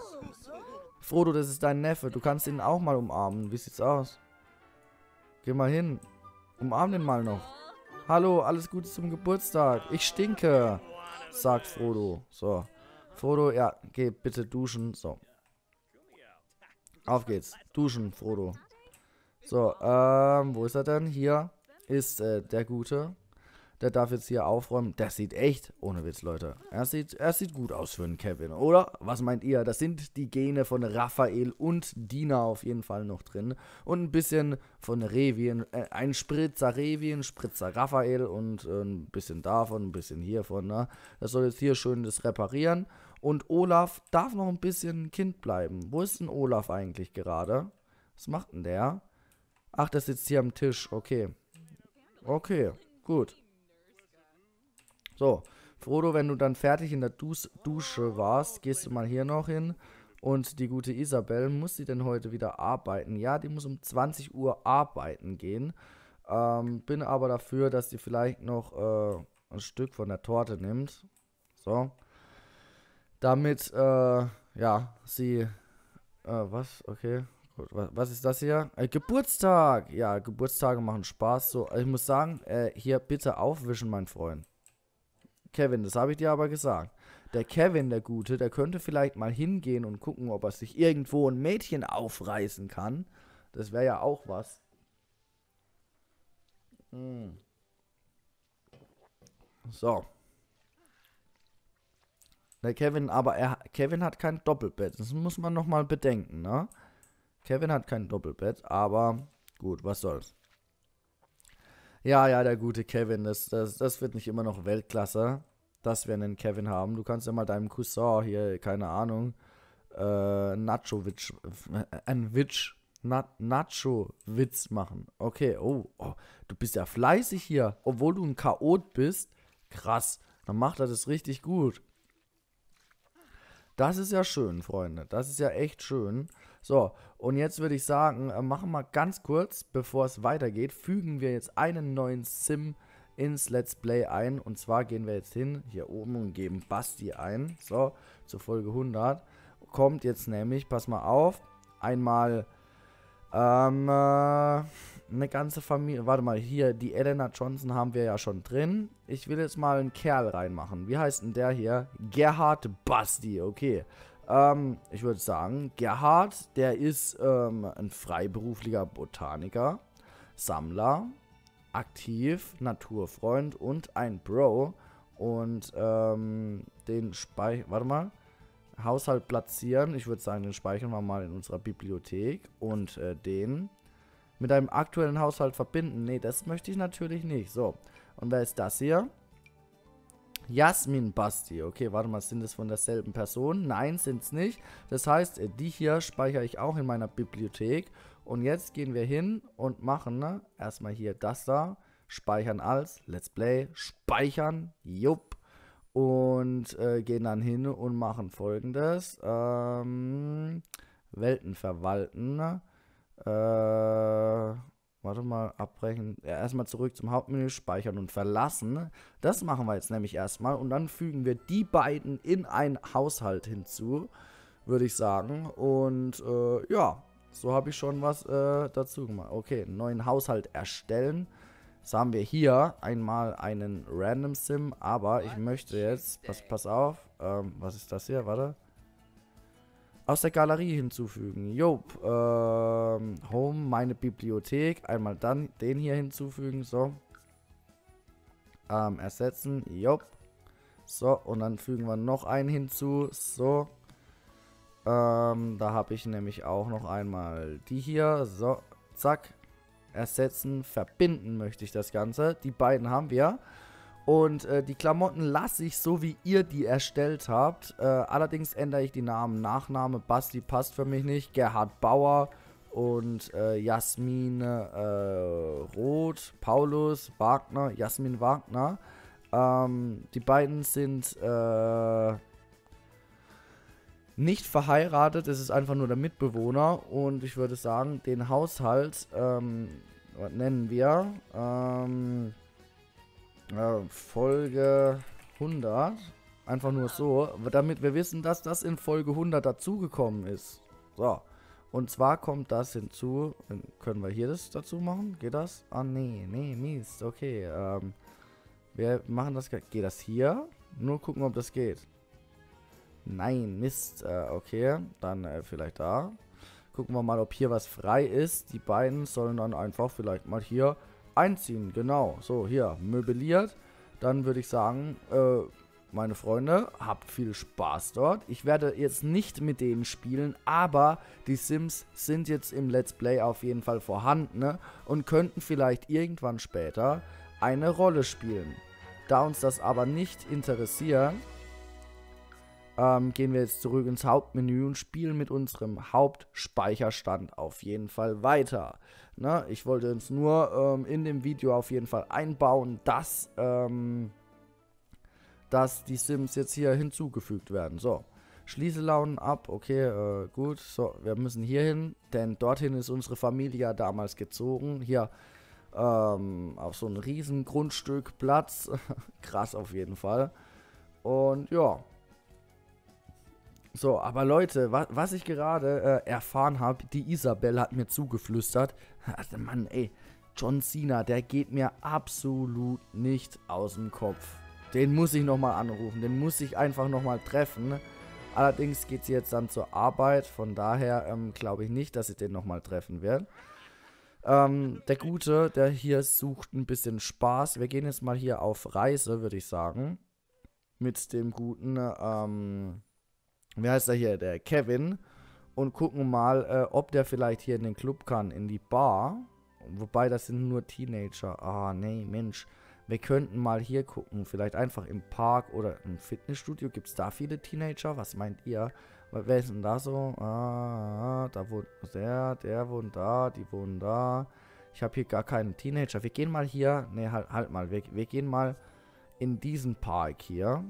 Frodo, das ist dein Neffe. Du kannst ihn auch mal umarmen. Wie sieht's aus? Geh mal hin. Umarm den mal noch. Hallo, alles Gute zum Geburtstag. Ich stinke, sagt Frodo. So. Frodo, ja, geh bitte duschen. So. Auf geht's. Duschen, Frodo. So, ähm, wo ist er denn? Hier ist äh, der Gute der darf jetzt hier aufräumen. Das sieht echt, ohne Witz, Leute. Er sieht, er sieht gut aus für einen Kevin, oder? Was meint ihr? Das sind die Gene von Raphael und Dina auf jeden Fall noch drin. Und ein bisschen von Revien, äh, ein Spritzer Revien, Spritzer Raphael und äh, ein bisschen davon, ein bisschen hiervon. Ne? Das soll jetzt hier schön das reparieren. Und Olaf darf noch ein bisschen Kind bleiben. Wo ist denn Olaf eigentlich gerade? Was macht denn der? Ach, der sitzt hier am Tisch. Okay. Okay, gut. So, Frodo, wenn du dann fertig in der dus Dusche warst, gehst du mal hier noch hin. Und die gute Isabel, muss sie denn heute wieder arbeiten? Ja, die muss um 20 Uhr arbeiten gehen. Ähm, bin aber dafür, dass sie vielleicht noch äh, ein Stück von der Torte nimmt. So. Damit, äh, ja, sie. Äh, was? Okay. Was ist das hier? Äh, Geburtstag! Ja, Geburtstage machen Spaß. So, ich muss sagen, äh, hier bitte aufwischen, mein Freund. Kevin, das habe ich dir aber gesagt. Der Kevin, der Gute, der könnte vielleicht mal hingehen und gucken, ob er sich irgendwo ein Mädchen aufreißen kann. Das wäre ja auch was. Hm. So. Der Kevin, aber er, Kevin hat kein Doppelbett. Das muss man nochmal bedenken, ne? Kevin hat kein Doppelbett, aber gut, was soll's. Ja, ja, der gute Kevin, das, das, das wird nicht immer noch Weltklasse, dass wir einen Kevin haben. Du kannst ja mal deinem Cousin hier, keine Ahnung, äh, Nacho-Witz, äh, ein Witz, Na Nacho-Witz machen. Okay, oh, oh, du bist ja fleißig hier, obwohl du ein Chaot bist. Krass, dann macht er das richtig gut. Das ist ja schön, Freunde, das ist ja echt schön. So, und jetzt würde ich sagen, äh, machen wir ganz kurz, bevor es weitergeht, fügen wir jetzt einen neuen Sim ins Let's Play ein. Und zwar gehen wir jetzt hin, hier oben und geben Basti ein. So, zur Folge 100. Kommt jetzt nämlich, pass mal auf, einmal ähm, äh, eine ganze Familie. Warte mal, hier, die Elena Johnson haben wir ja schon drin. Ich will jetzt mal einen Kerl reinmachen. Wie heißt denn der hier? Gerhard Basti, okay. Ähm, ich würde sagen, Gerhard, der ist ähm, ein freiberuflicher Botaniker, Sammler, aktiv, Naturfreund und ein Bro. Und ähm, den Speicher, warte mal, Haushalt platzieren. Ich würde sagen, den speichern wir mal in unserer Bibliothek und äh, den mit einem aktuellen Haushalt verbinden. Nee, das möchte ich natürlich nicht. So, und wer ist das hier? Jasmin Basti. Okay, warte mal, sind das von derselben Person? Nein, sind es nicht. Das heißt, äh, die hier speichere ich auch in meiner Bibliothek. Und jetzt gehen wir hin und machen ne, erstmal hier das da. Speichern als Let's Play. Speichern. Jupp. Und äh, gehen dann hin und machen folgendes. Ähm, Welten verwalten. Ne? Äh, Warte mal, abbrechen. Ja, erstmal zurück zum Hauptmenü, speichern und verlassen. Das machen wir jetzt nämlich erstmal. Und dann fügen wir die beiden in einen Haushalt hinzu, würde ich sagen. Und äh, ja, so habe ich schon was äh, dazu gemacht. Okay, einen neuen Haushalt erstellen. Jetzt haben wir hier einmal einen Random Sim, aber ich möchte jetzt, pass, pass auf, ähm, was ist das hier, warte aus der Galerie hinzufügen. Jo, ähm, Home, meine Bibliothek. Einmal dann den hier hinzufügen, so. Ähm, ersetzen, Jo. So, und dann fügen wir noch einen hinzu, so. Ähm, da habe ich nämlich auch noch einmal die hier, so, zack. Ersetzen, verbinden möchte ich das Ganze. Die beiden haben wir. Und äh, die Klamotten lasse ich so, wie ihr die erstellt habt. Äh, allerdings ändere ich die Namen. Nachname Basti passt für mich nicht. Gerhard Bauer und äh, Jasmine äh, Roth, Paulus Wagner, Jasmin Wagner. Ähm, die beiden sind äh, nicht verheiratet. Es ist einfach nur der Mitbewohner. Und ich würde sagen, den Haushalt ähm, nennen wir. Ähm, Folge 100. Einfach nur so, damit wir wissen, dass das in Folge 100 dazugekommen ist. So. Und zwar kommt das hinzu. Können wir hier das dazu machen? Geht das? Ah, nee, nee, Mist. Okay. Ähm, wir machen das. Geht das hier? Nur gucken, ob das geht. Nein, Mist. Äh, okay. Dann äh, vielleicht da. Gucken wir mal, ob hier was frei ist. Die beiden sollen dann einfach vielleicht mal hier einziehen, genau. So, hier, möbliert. Dann würde ich sagen, äh, meine Freunde, habt viel Spaß dort. Ich werde jetzt nicht mit denen spielen, aber die Sims sind jetzt im Let's Play auf jeden Fall vorhanden ne? und könnten vielleicht irgendwann später eine Rolle spielen. Da uns das aber nicht interessiert, ähm, gehen wir jetzt zurück ins Hauptmenü und spielen mit unserem Hauptspeicherstand auf jeden Fall weiter. Ne? Ich wollte es nur ähm, in dem Video auf jeden Fall einbauen, dass, ähm, dass die Sims jetzt hier hinzugefügt werden. So, Schließelaunen ab, okay, äh, gut. So, wir müssen hier hin, denn dorthin ist unsere Familie ja damals gezogen. Hier ähm, auf so ein riesen Grundstück Platz. Krass auf jeden Fall. Und ja, so, aber Leute, wa was ich gerade äh, erfahren habe, die Isabel hat mir zugeflüstert. Also Mann, ey, John Cena, der geht mir absolut nicht aus dem Kopf. Den muss ich nochmal anrufen, den muss ich einfach nochmal treffen. Allerdings geht sie jetzt dann zur Arbeit, von daher ähm, glaube ich nicht, dass ich den nochmal treffen werde. Ähm, der Gute, der hier sucht ein bisschen Spaß. Wir gehen jetzt mal hier auf Reise, würde ich sagen. Mit dem guten, ähm, wie heißt er hier? Der Kevin. Und gucken mal, äh, ob der vielleicht hier in den Club kann, in die Bar. Wobei, das sind nur Teenager. Ah, nee, Mensch. Wir könnten mal hier gucken. Vielleicht einfach im Park oder im Fitnessstudio. Gibt es da viele Teenager? Was meint ihr? Wer ist denn da so? Ah, ah, da wohnt der, der wohnt da, die wohnen da. Ich habe hier gar keinen Teenager. Wir gehen mal hier. nee, halt, halt mal. Wir, wir gehen mal in diesen Park hier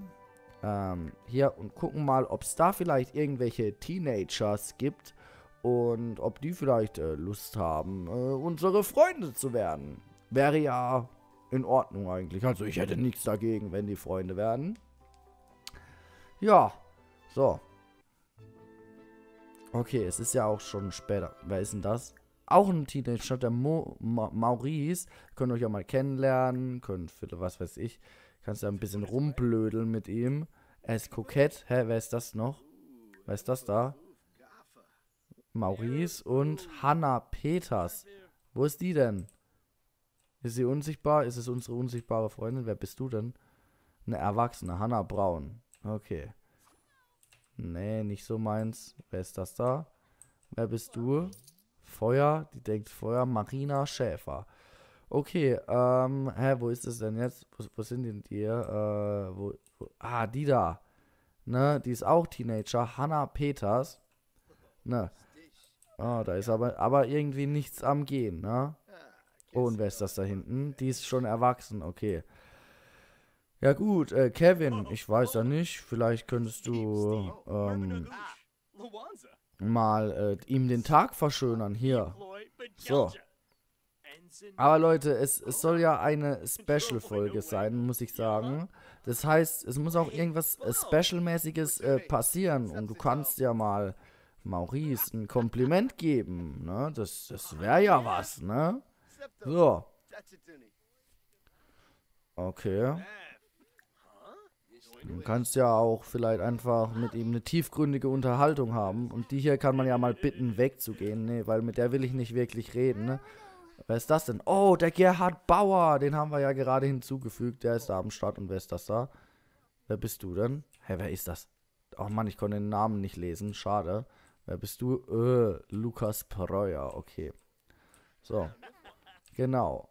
ähm, hier und gucken mal, ob es da vielleicht irgendwelche Teenagers gibt und ob die vielleicht äh, Lust haben, äh, unsere Freunde zu werden. Wäre ja in Ordnung eigentlich. Also ich hätte nichts dagegen, wenn die Freunde werden. Ja, so. Okay, es ist ja auch schon später. Wer ist denn das? Auch ein Teenager, der Mo Ma Maurice. Könnt ihr euch ja mal kennenlernen, könnt, was weiß ich, Kannst da ein bisschen rumblödeln mit ihm. Er ist kokett. Hä, wer ist das noch? Wer ist das da? Maurice und Hannah Peters. Wo ist die denn? Ist sie unsichtbar? Ist es unsere unsichtbare Freundin? Wer bist du denn? Eine erwachsene Hannah Braun. Okay. Nee, nicht so meins. Wer ist das da? Wer bist du? Feuer, die denkt Feuer. Marina Schäfer. Okay, ähm, hä, wo ist es denn jetzt? Wo, wo sind denn die? Äh, wo, wo, ah, die da. Ne, die ist auch Teenager. Hannah Peters. Ne. Oh, da ist aber, aber irgendwie nichts am Gehen, ne? Oh, und wer ist das da hinten? Die ist schon erwachsen, okay. Ja gut, äh, Kevin, oh, ich weiß ja oh. nicht, vielleicht könntest du ähm, oh, ah, mal äh, ihm den Tag verschönern hier. So. Aber Leute, es, es soll ja eine Special-Folge sein, muss ich sagen. Das heißt, es muss auch irgendwas Special-mäßiges äh, passieren. Und du kannst ja mal Maurice ein Kompliment geben. Ne? Das, das wäre ja was, ne? So. Okay. Du kannst ja auch vielleicht einfach mit ihm eine tiefgründige Unterhaltung haben. Und die hier kann man ja mal bitten, wegzugehen. Ne, weil mit der will ich nicht wirklich reden, ne? Wer ist das denn? Oh, der Gerhard Bauer. Den haben wir ja gerade hinzugefügt. Der ist da am Start. Und wer ist das da? Wer bist du denn? Hä, wer ist das? Oh Mann, ich konnte den Namen nicht lesen. Schade. Wer bist du? Äh, Lukas Preuer. Okay. So. Genau.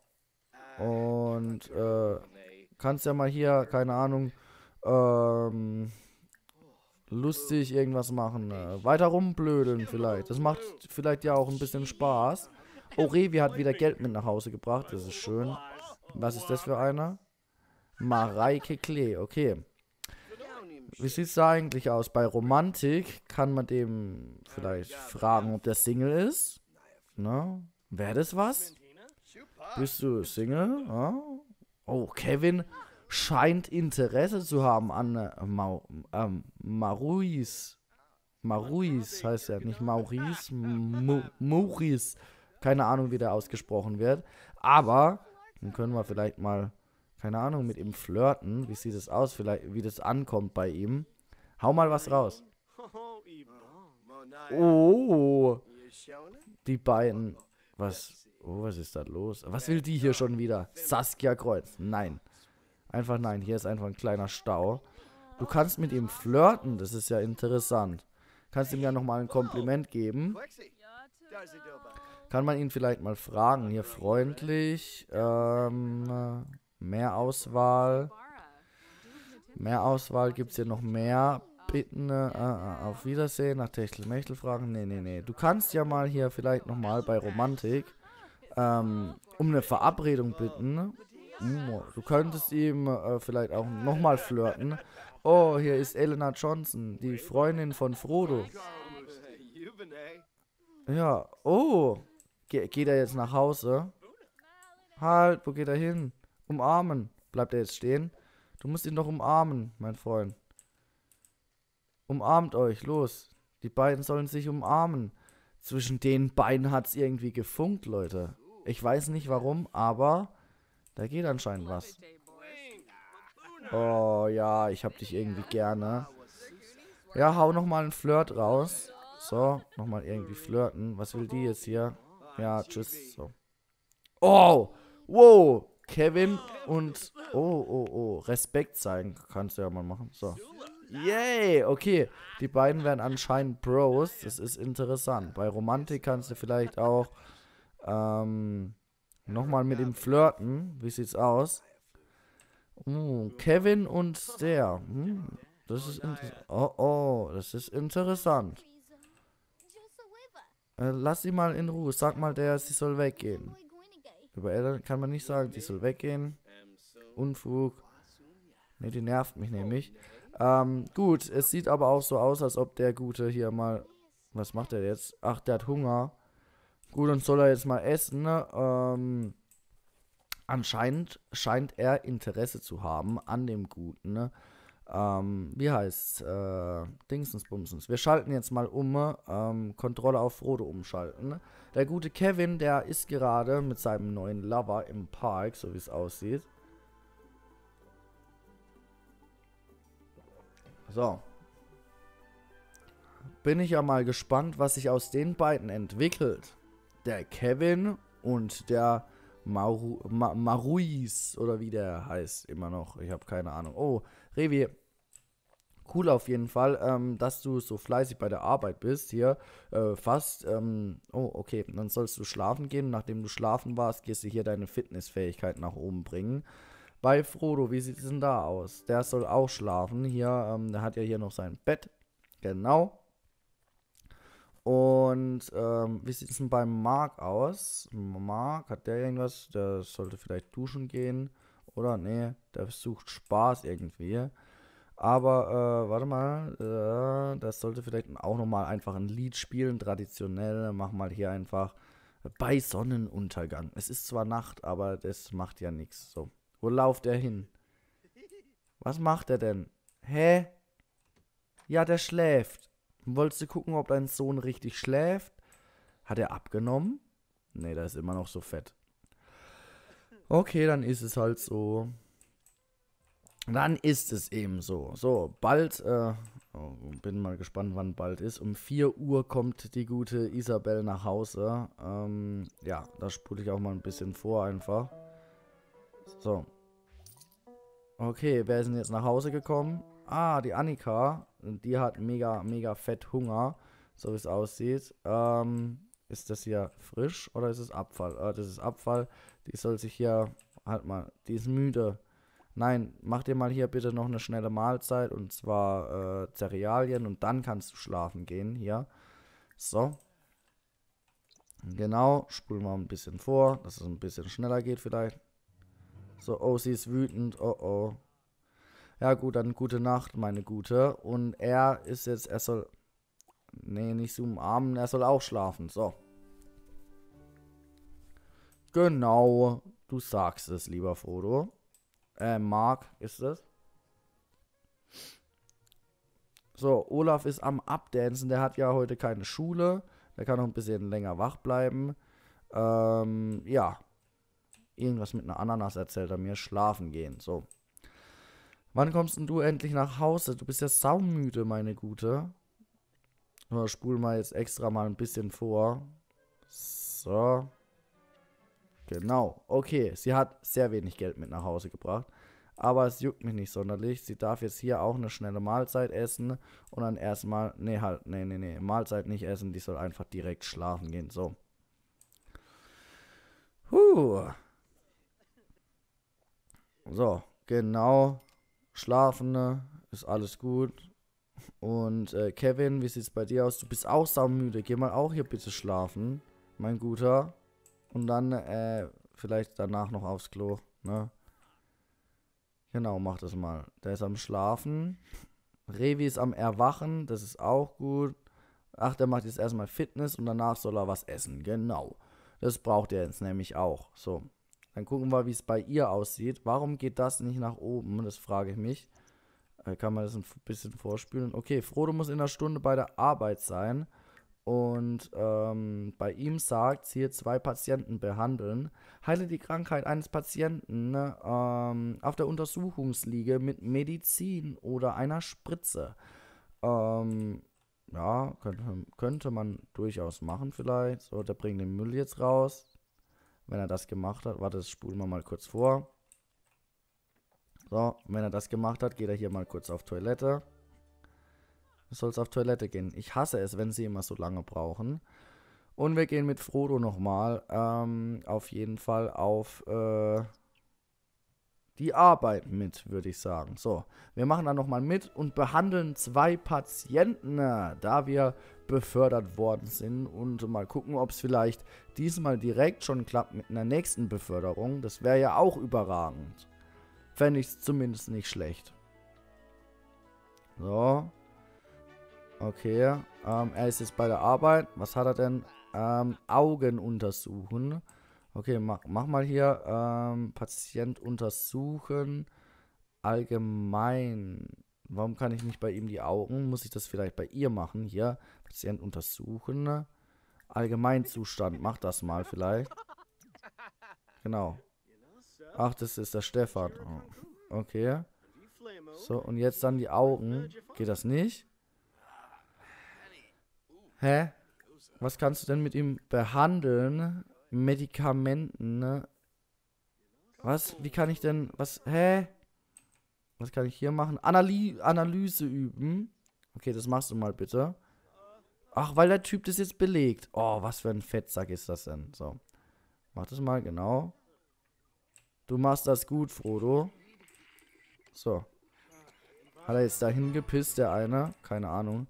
Und äh, kannst ja mal hier, keine Ahnung, ähm, lustig irgendwas machen. Äh, weiter rumblödeln vielleicht. Das macht vielleicht ja auch ein bisschen Spaß. Orevi hat wieder Geld mit nach Hause gebracht. Das ist schön. Was ist das für einer? Mareike Klee. Okay. Wie sieht es da eigentlich aus? Bei Romantik kann man dem vielleicht fragen, ob der Single ist. Ne? Wäre das was? Bist du Single? Oh, oh Kevin scheint Interesse zu haben an äh, Ma ähm, Maruis. heißt er, nicht Maurice. Maurice. Keine Ahnung, wie der ausgesprochen wird. Aber dann können wir vielleicht mal, keine Ahnung, mit ihm flirten. Wie sieht es aus, vielleicht, wie das ankommt bei ihm. Hau mal was raus. Oh, die beiden. Was, oh, was ist da los? Was will die hier schon wieder? Saskia Kreuz. Nein. Einfach nein. Hier ist einfach ein kleiner Stau. Du kannst mit ihm flirten. Das ist ja interessant. Kannst ihm ja nochmal ein Kompliment geben. Kann man ihn vielleicht mal fragen? Hier freundlich. Ähm, mehr Auswahl. Mehr Auswahl gibt es hier noch mehr. Bitten äh, äh, auf Wiedersehen nach Techtelmechtel fragen. Nee, nee, nee. Du kannst ja mal hier vielleicht nochmal bei Romantik ähm, um eine Verabredung bitten. Hm, du könntest ihm äh, vielleicht auch nochmal flirten. Oh, hier ist Elena Johnson, die Freundin von Frodo. Ja, oh. Ge geht er jetzt nach Hause? Halt, wo geht er hin? Umarmen. Bleibt er jetzt stehen? Du musst ihn doch umarmen, mein Freund. Umarmt euch, los. Die beiden sollen sich umarmen. Zwischen den beiden hat es irgendwie gefunkt, Leute. Ich weiß nicht warum, aber da geht anscheinend was. Oh ja, ich hab dich irgendwie gerne. Ja, hau nochmal einen Flirt raus. So, nochmal irgendwie flirten. Was will die jetzt hier? Ja, tschüss. So. Oh, wow. Kevin und oh, oh, oh. Respekt zeigen kannst du ja mal machen. So. Yay, okay. Die beiden werden anscheinend Bros. Das ist interessant. Bei Romantik kannst du vielleicht auch ähm, nochmal mit ihm flirten. Wie sieht's aus? Oh, Kevin und der. Hm, das ist interessant. Oh, oh, das ist interessant. Äh, lass sie mal in Ruhe. Sag mal der, sie soll weggehen. Über Ellen kann man nicht sagen, sie soll weggehen. Unfug. Ne, die nervt mich nämlich. Ähm, gut, es sieht aber auch so aus, als ob der Gute hier mal... Was macht er jetzt? Ach, der hat Hunger. Gut, dann soll er jetzt mal essen, ne? Ähm, anscheinend scheint er Interesse zu haben an dem Guten, ne? ähm, wie heißt äh, Dingsensbumsens. Wir schalten jetzt mal um, ne? ähm, Kontrolle auf Frodo umschalten. Der gute Kevin, der ist gerade mit seinem neuen Lover im Park, so wie es aussieht. So. Bin ich ja mal gespannt, was sich aus den beiden entwickelt. Der Kevin und der Maru Ma Maruis, oder wie der heißt, immer noch. Ich habe keine Ahnung. Oh, Revi, cool auf jeden Fall, ähm, dass du so fleißig bei der Arbeit bist hier. Äh, fast, ähm, oh, okay, dann sollst du schlafen gehen. Nachdem du schlafen warst, gehst du hier deine Fitnessfähigkeit nach oben bringen. Bei Frodo, wie sieht es denn da aus? Der soll auch schlafen. Hier, ähm, der hat ja hier noch sein Bett. Genau. Und ähm, wie sieht es denn bei Mark aus? Mark, hat der irgendwas? Der sollte vielleicht duschen gehen oder? Nee, der sucht Spaß irgendwie. Aber äh, warte mal, äh, das sollte vielleicht auch nochmal einfach ein Lied spielen, traditionell. Mach mal hier einfach bei Sonnenuntergang. Es ist zwar Nacht, aber das macht ja nichts. So, wo lauft er hin? Was macht er denn? Hä? Ja, der schläft. Wolltest du gucken, ob dein Sohn richtig schläft? Hat er abgenommen? Nee, der ist immer noch so fett. Okay, dann ist es halt so. Dann ist es eben so. So, bald, äh, oh, bin mal gespannt, wann bald ist. Um 4 Uhr kommt die gute Isabel nach Hause. Ähm, ja, da spule ich auch mal ein bisschen vor einfach. So. Okay, wer ist denn jetzt nach Hause gekommen? Ah, die Annika. Die hat mega, mega fett Hunger, so wie es aussieht. Ähm, ist das hier frisch oder ist es Abfall? Äh, das ist Abfall. Die soll sich hier, halt mal, die ist müde. Nein, mach dir mal hier bitte noch eine schnelle Mahlzeit und zwar äh, Cerealien und dann kannst du schlafen gehen hier. So. Genau, spulen wir ein bisschen vor, dass es ein bisschen schneller geht vielleicht. So, oh, sie ist wütend, oh oh. Ja gut, dann gute Nacht, meine Gute. Und er ist jetzt, er soll, nee, nicht so umarmen, er soll auch schlafen, so. Genau, du sagst es, lieber Frodo. Äh, Mark ist es. So, Olaf ist am Abdancen. Der hat ja heute keine Schule. Der kann noch ein bisschen länger wach bleiben. Ähm, ja. Irgendwas mit einer Ananas erzählt er mir. Schlafen gehen. So. Wann kommst denn du endlich nach Hause? Du bist ja saumüde, meine Gute. So, spul mal jetzt extra mal ein bisschen vor. So. Genau, okay. Sie hat sehr wenig Geld mit nach Hause gebracht. Aber es juckt mich nicht sonderlich. Sie darf jetzt hier auch eine schnelle Mahlzeit essen und dann erstmal, nee, halt, nee, nee, nee, Mahlzeit nicht essen. Die soll einfach direkt schlafen gehen. So. Huh. So, genau. Schlafen ist alles gut. Und äh, Kevin, wie sieht es bei dir aus? Du bist auch saumüde. Geh mal auch hier bitte schlafen, mein Guter. Und dann äh, vielleicht danach noch aufs Klo. Ne? Genau, mach das mal. Der ist am Schlafen. Revi ist am Erwachen. Das ist auch gut. Ach, der macht jetzt erstmal Fitness und danach soll er was essen. Genau. Das braucht er jetzt nämlich auch. So. Dann gucken wir, wie es bei ihr aussieht. Warum geht das nicht nach oben? Das frage ich mich. Äh, kann man das ein bisschen vorspülen? Okay, Frodo muss in einer Stunde bei der Arbeit sein. Und ähm, bei ihm sagt sie zwei Patienten behandeln, heile die Krankheit eines Patienten ne? ähm, auf der Untersuchungsliege mit Medizin oder einer Spritze. Ähm, ja, könnte, könnte man durchaus machen vielleicht. So, der bringt den Müll jetzt raus. Wenn er das gemacht hat, warte, das spulen wir mal kurz vor. So, wenn er das gemacht hat, geht er hier mal kurz auf Toilette. Du sollst auf Toilette gehen. Ich hasse es, wenn sie immer so lange brauchen. Und wir gehen mit Frodo nochmal ähm, auf jeden Fall auf äh, die Arbeit mit, würde ich sagen. So, wir machen dann nochmal mit und behandeln zwei Patienten, da wir befördert worden sind. Und mal gucken, ob es vielleicht diesmal direkt schon klappt mit einer nächsten Beförderung. Das wäre ja auch überragend. Fände ich es zumindest nicht schlecht. So, Okay. Ähm, er ist jetzt bei der Arbeit. Was hat er denn? Ähm, Augen untersuchen. Okay, mach, mach mal hier. Ähm, Patient untersuchen. Allgemein. Warum kann ich nicht bei ihm die Augen? Muss ich das vielleicht bei ihr machen? Hier. Patient untersuchen. Allgemeinzustand. Mach das mal vielleicht. Genau. Ach, das ist der Stefan. Oh, okay. So, und jetzt dann die Augen. Geht das nicht? Hä? Was kannst du denn mit ihm behandeln? Medikamenten, ne? Was? Wie kann ich denn... Was? Hä? Was kann ich hier machen? Analy Analyse üben. Okay, das machst du mal bitte. Ach, weil der Typ das jetzt belegt. Oh, was für ein Fettsack ist das denn? So. Mach das mal, genau. Du machst das gut, Frodo. So. Hat er jetzt dahin gepisst, der eine? Keine Ahnung.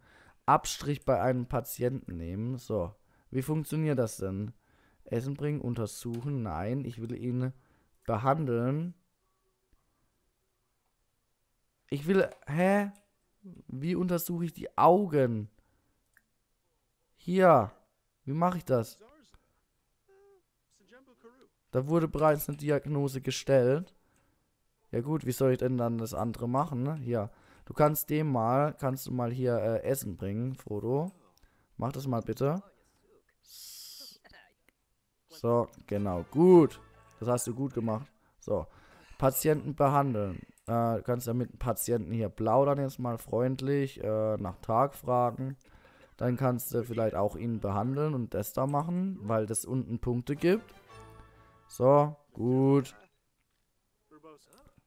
Abstrich bei einem Patienten nehmen. So, wie funktioniert das denn? Essen bringen, untersuchen. Nein, ich will ihn behandeln. Ich will, hä? Wie untersuche ich die Augen? Hier, wie mache ich das? Da wurde bereits eine Diagnose gestellt. Ja gut, wie soll ich denn dann das andere machen? Ne? Hier, Du kannst dem mal, kannst du mal hier äh, Essen bringen, Frodo. Mach das mal bitte. So, genau, gut. Das hast du gut gemacht. So, Patienten behandeln. Äh, du kannst ja mit dem Patienten hier plaudern jetzt mal freundlich, äh, nach Tag fragen. Dann kannst du vielleicht auch ihn behandeln und das da machen, weil das unten Punkte gibt. So, gut.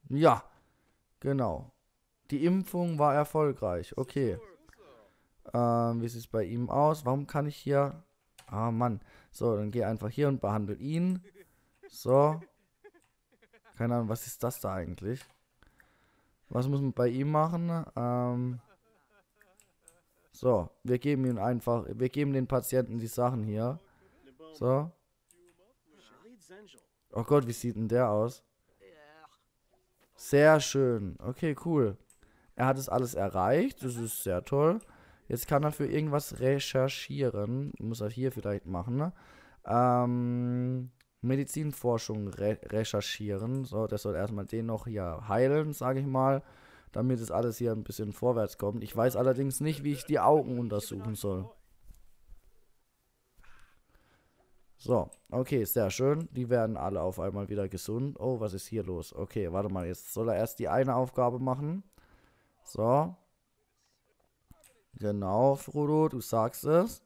Ja, genau. Die Impfung war erfolgreich. Okay. Ähm, wie sieht es bei ihm aus? Warum kann ich hier... Ah, Mann. So, dann geh einfach hier und behandle ihn. So. Keine Ahnung, was ist das da eigentlich? Was muss man bei ihm machen? Ähm... So, wir geben ihm einfach, wir geben den Patienten die Sachen hier. So. Oh Gott, wie sieht denn der aus? Sehr schön. Okay, cool. Er hat es alles erreicht. Das ist sehr toll. Jetzt kann er für irgendwas recherchieren. Muss er hier vielleicht machen. Ne? Ähm, Medizinforschung re recherchieren. So, das soll erstmal den noch hier heilen, sage ich mal. Damit es alles hier ein bisschen vorwärts kommt. Ich weiß allerdings nicht, wie ich die Augen untersuchen soll. So, okay, sehr schön. Die werden alle auf einmal wieder gesund. Oh, was ist hier los? Okay, warte mal, jetzt soll er erst die eine Aufgabe machen. So. Genau, Frodo, du sagst es.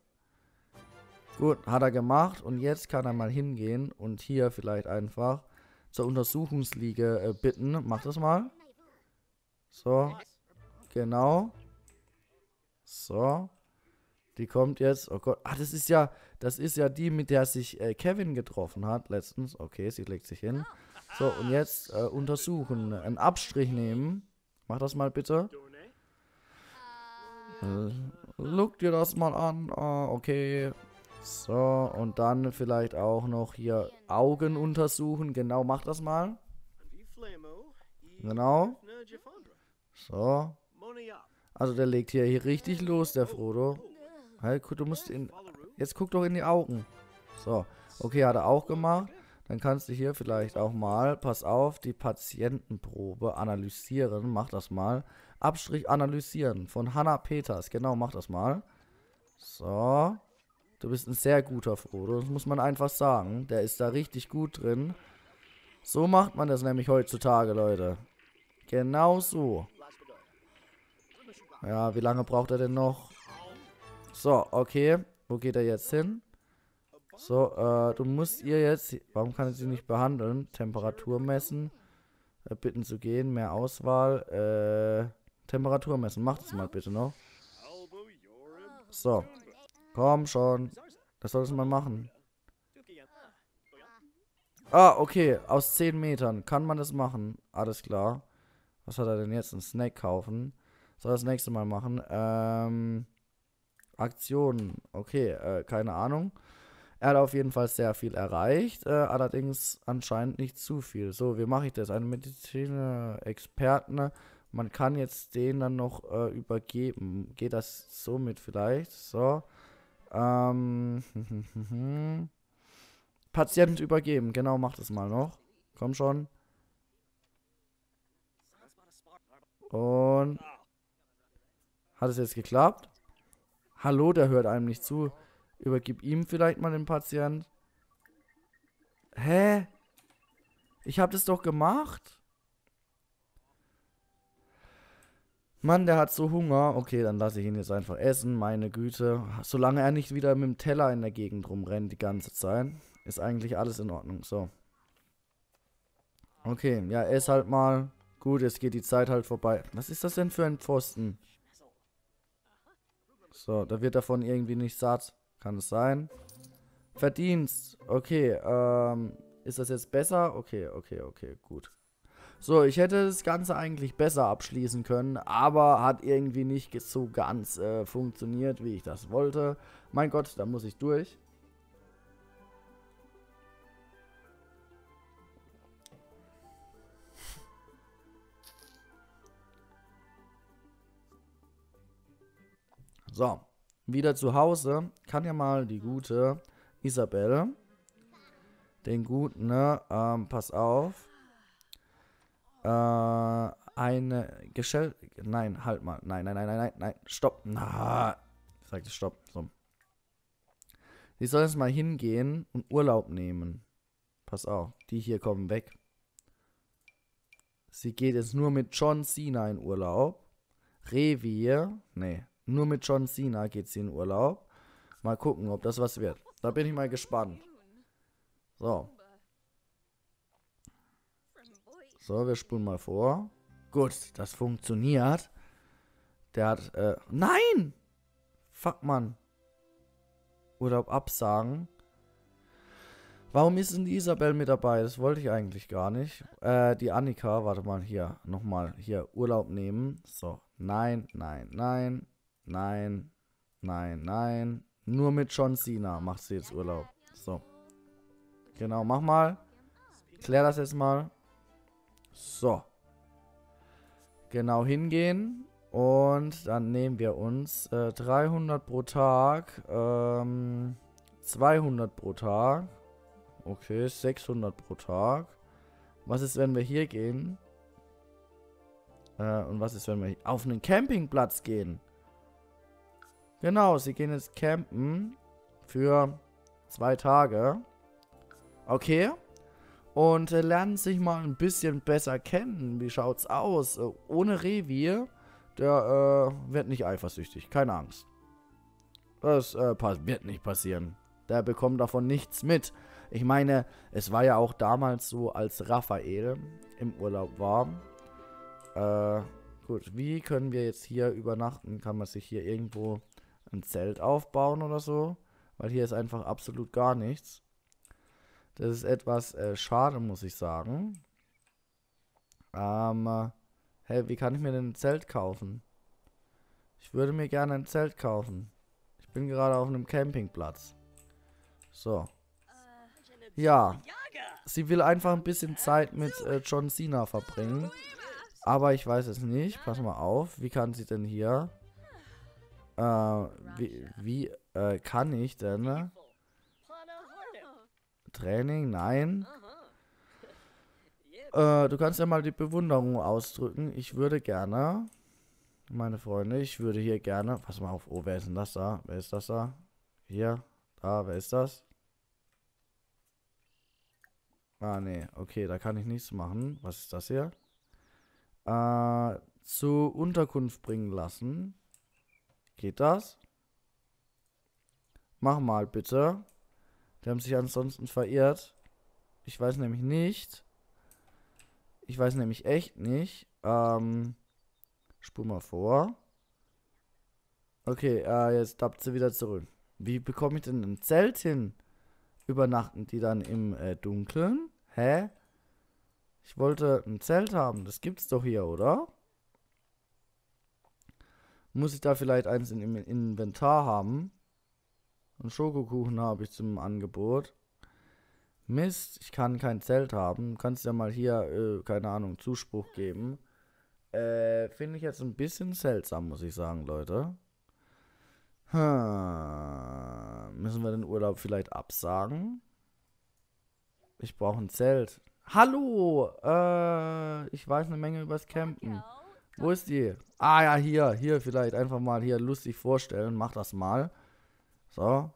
Gut, hat er gemacht und jetzt kann er mal hingehen und hier vielleicht einfach zur Untersuchungsliege äh, bitten. Mach das mal. So, genau. So. Die kommt jetzt. Oh Gott. Ah, das ist ja, das ist ja die, mit der sich äh, Kevin getroffen hat letztens. Okay, sie legt sich hin. So, und jetzt äh, untersuchen. Einen Abstrich nehmen. Mach das mal bitte. Äh, look dir das mal an. Ah, okay. So, und dann vielleicht auch noch hier Augen untersuchen. Genau, mach das mal. E. Genau. So. Also der legt hier, hier richtig los, der Frodo. Hey, du musst in... Jetzt guck doch in die Augen. So. Okay, hat er auch gemacht. Dann kannst du hier vielleicht auch mal, pass auf, die Patientenprobe analysieren. Mach das mal. Abstrich analysieren von Hannah Peters. Genau, mach das mal. So. Du bist ein sehr guter Frodo. Das muss man einfach sagen. Der ist da richtig gut drin. So macht man das nämlich heutzutage, Leute. Genau so. Ja, wie lange braucht er denn noch? So, okay. Wo geht er jetzt hin? So, äh, du musst ihr jetzt, warum kann ich sie nicht behandeln? Temperatur messen, äh, bitten zu gehen, mehr Auswahl, äh, Temperatur messen, mach das mal bitte noch. So, komm schon, das solltest du mal machen. Ah, okay, aus 10 Metern kann man das machen, alles klar. Was hat er denn jetzt? Ein Snack kaufen. Soll das nächste Mal machen. Ähm, Aktionen, okay, äh, keine Ahnung. Er hat auf jeden Fall sehr viel erreicht, äh, allerdings anscheinend nicht zu viel. So, wie mache ich das? Ein Mediziner-Experten, ne? man kann jetzt den dann noch äh, übergeben. Geht das somit vielleicht? So. Ähm. Patient übergeben, genau, mach das mal noch. Komm schon. Und. Hat es jetzt geklappt? Hallo, der hört einem nicht zu. Übergib ihm vielleicht mal den Patient. Hä? Ich hab das doch gemacht? Mann, der hat so Hunger. Okay, dann lasse ich ihn jetzt einfach essen. Meine Güte. Solange er nicht wieder mit dem Teller in der Gegend rumrennt die ganze Zeit, ist eigentlich alles in Ordnung. So. Okay, ja, ess halt mal. Gut, jetzt geht die Zeit halt vorbei. Was ist das denn für ein Pfosten? So, da wird davon irgendwie nicht satt. Kann es sein? Verdienst. Okay, ähm, ist das jetzt besser? Okay, okay, okay, gut. So, ich hätte das Ganze eigentlich besser abschließen können, aber hat irgendwie nicht so ganz äh, funktioniert, wie ich das wollte. Mein Gott, da muss ich durch. So wieder zu Hause kann ja mal die gute Isabelle den guten, ne, ähm, pass auf, äh, eine Geschäft, nein, halt mal, nein, nein, nein, nein, nein, nein, stopp, na, ich sagte stopp, so. Sie soll jetzt mal hingehen und Urlaub nehmen. Pass auf, die hier kommen weg. Sie geht jetzt nur mit John Cena in Urlaub. Revier, nee, nur mit John Cena geht sie in Urlaub. Mal gucken, ob das was wird. Da bin ich mal gespannt. So. So, wir spulen mal vor. Gut, das funktioniert. Der hat, äh, nein! Fuck, Mann. Urlaub absagen. Warum ist denn die Isabel mit dabei? Das wollte ich eigentlich gar nicht. Äh, die Annika, warte mal, hier, nochmal, hier, Urlaub nehmen. So, nein, nein, nein. Nein, nein, nein. Nur mit John Cena macht sie jetzt Urlaub. So. Genau, mach mal. Klär das jetzt mal. So. Genau hingehen. Und dann nehmen wir uns äh, 300 pro Tag. Ähm, 200 pro Tag. Okay, 600 pro Tag. Was ist, wenn wir hier gehen? Äh, und was ist, wenn wir auf einen Campingplatz gehen? Genau, sie gehen jetzt campen für zwei Tage. Okay. Und äh, lernen sich mal ein bisschen besser kennen. Wie schaut's aus? Äh, ohne Revier, der äh, wird nicht eifersüchtig. Keine Angst. Das äh, wird nicht passieren. Der bekommt davon nichts mit. Ich meine, es war ja auch damals so, als Raphael im Urlaub war. Äh, gut, wie können wir jetzt hier übernachten? Kann man sich hier irgendwo ein Zelt aufbauen oder so, weil hier ist einfach absolut gar nichts. Das ist etwas äh, schade, muss ich sagen. Ähm, äh, hey, wie kann ich mir denn ein Zelt kaufen? Ich würde mir gerne ein Zelt kaufen. Ich bin gerade auf einem Campingplatz. So. Äh, ja. Sie will einfach ein bisschen äh, Zeit mit äh, John Cena verbringen. Aber ich weiß es nicht. Pass mal auf. Wie kann sie denn hier äh, wie wie äh, kann ich denn? Äh, Training? Nein. Äh, du kannst ja mal die Bewunderung ausdrücken. Ich würde gerne, meine Freunde, ich würde hier gerne. Pass mal auf. Oh, wer ist denn das da? Wer ist das da? Hier. Da, wer ist das? Ah, nee. Okay, da kann ich nichts machen. Was ist das hier? Äh, zur Unterkunft bringen lassen. Geht das? Mach mal bitte. Die haben sich ansonsten verirrt. Ich weiß nämlich nicht. Ich weiß nämlich echt nicht. Ähm, spul mal vor. Okay, äh, jetzt tappt sie wieder zurück. Wie bekomme ich denn ein Zelt hin? Übernachten die dann im äh, Dunkeln? Hä? Ich wollte ein Zelt haben. Das gibt's doch hier, oder? Muss ich da vielleicht eins in, im Inventar haben? Und Schokokuchen habe ich zum Angebot. Mist, ich kann kein Zelt haben. Du kannst ja mal hier, äh, keine Ahnung, Zuspruch geben. Äh, finde ich jetzt ein bisschen seltsam, muss ich sagen, Leute. Hm. Müssen wir den Urlaub vielleicht absagen? Ich brauche ein Zelt. Hallo! Äh, ich weiß eine Menge übers Campen. Wo ist die? Ah ja, hier, hier vielleicht einfach mal hier lustig vorstellen. Mach das mal. So.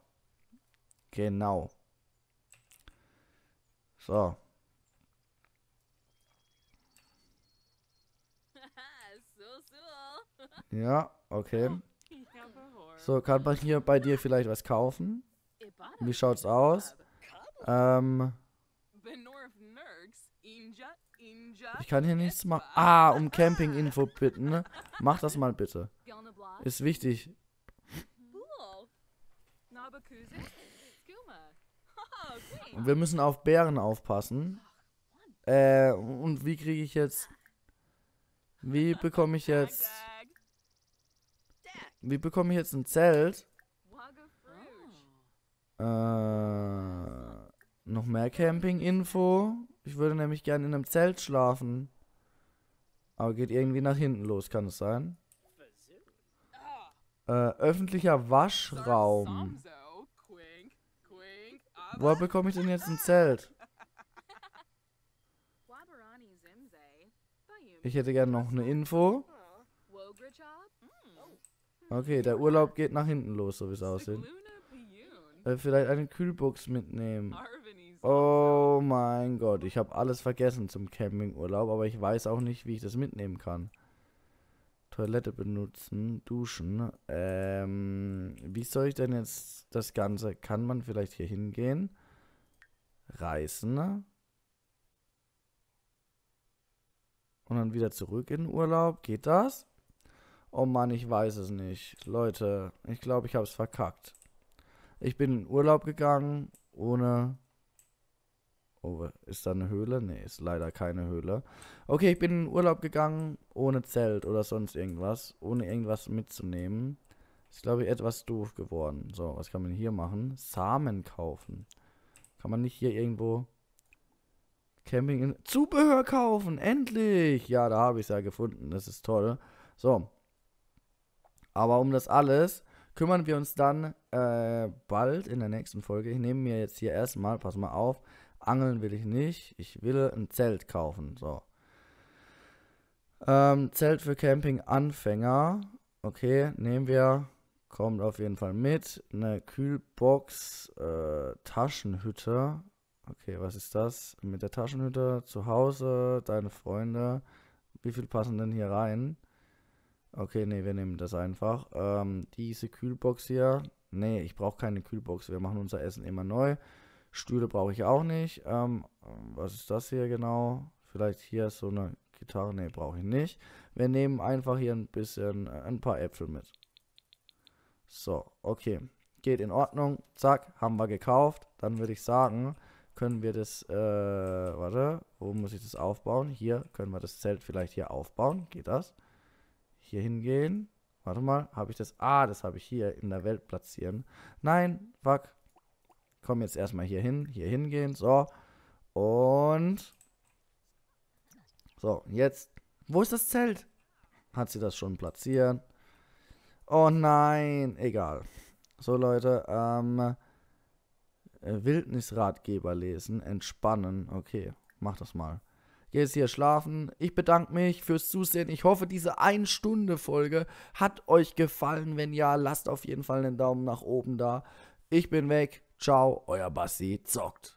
Genau. So. Ja, okay. So, kann man hier bei dir vielleicht was kaufen? Wie schaut's aus? Ähm, Ich kann hier nichts machen. Ah, um Camping-Info bitten, ne? Mach das mal bitte. Ist wichtig. Und wir müssen auf Bären aufpassen. Äh, und wie kriege ich jetzt... Wie bekomme ich jetzt... Wie bekomme ich jetzt ein Zelt? Äh, noch mehr Camping-Info. Ich würde nämlich gerne in einem Zelt schlafen. Aber geht irgendwie nach hinten los, kann es sein? Äh, öffentlicher Waschraum. Woher bekomme ich denn jetzt ein Zelt? Ich hätte gerne noch eine Info. Okay, der Urlaub geht nach hinten los, so wie es aussieht. Äh, vielleicht eine Kühlbox mitnehmen. Oh mein Gott, ich habe alles vergessen zum Campingurlaub, aber ich weiß auch nicht, wie ich das mitnehmen kann. Toilette benutzen, duschen. Ähm, wie soll ich denn jetzt das Ganze? Kann man vielleicht hier hingehen? Reisen. Und dann wieder zurück in den Urlaub. Geht das? Oh Mann, ich weiß es nicht. Leute, ich glaube, ich habe es verkackt. Ich bin in Urlaub gegangen, ohne Oh, ist da eine Höhle? Nee, ist leider keine Höhle. Okay, ich bin in den Urlaub gegangen, ohne Zelt oder sonst irgendwas. Ohne irgendwas mitzunehmen. Ist, glaube ich, etwas doof geworden. So, was kann man hier machen? Samen kaufen. Kann man nicht hier irgendwo Camping... Zubehör kaufen, endlich! Ja, da habe ich es ja gefunden. Das ist toll. So. Aber um das alles kümmern wir uns dann äh, bald in der nächsten Folge. Ich nehme mir jetzt hier erstmal, pass mal auf, angeln will ich nicht. Ich will ein Zelt kaufen. So. Ähm, Zelt für Camping-Anfänger. Okay, nehmen wir. Kommt auf jeden Fall mit. Eine Kühlbox, äh, Taschenhütte. Okay, was ist das? Mit der Taschenhütte zu Hause, deine Freunde. Wie viel passen denn hier rein? Okay, nee, wir nehmen das einfach. Ähm, diese Kühlbox hier. Nee, ich brauche keine Kühlbox. Wir machen unser Essen immer neu. Stühle brauche ich auch nicht. Ähm, was ist das hier genau? Vielleicht hier ist so eine Gitarre. Ne, brauche ich nicht. Wir nehmen einfach hier ein bisschen, äh, ein paar Äpfel mit. So, okay. Geht in Ordnung. Zack, haben wir gekauft. Dann würde ich sagen, können wir das, äh, warte, wo muss ich das aufbauen? Hier können wir das Zelt vielleicht hier aufbauen. Geht das? Hier hingehen. Warte mal, habe ich das? Ah, das habe ich hier in der Welt platzieren. Nein, fuck, komme jetzt erstmal hier hin, hier hingehen, so. Und... So, jetzt... Wo ist das Zelt? Hat sie das schon platziert? Oh nein, egal. So Leute, ähm... Äh, Wildnisratgeber lesen, entspannen. Okay, mach das mal. Geh Jetzt hier schlafen. Ich bedanke mich fürs Zusehen. Ich hoffe, diese 1-Stunde-Folge hat euch gefallen. Wenn ja, lasst auf jeden Fall einen Daumen nach oben da. Ich bin weg. Ciao, euer Bassi zockt.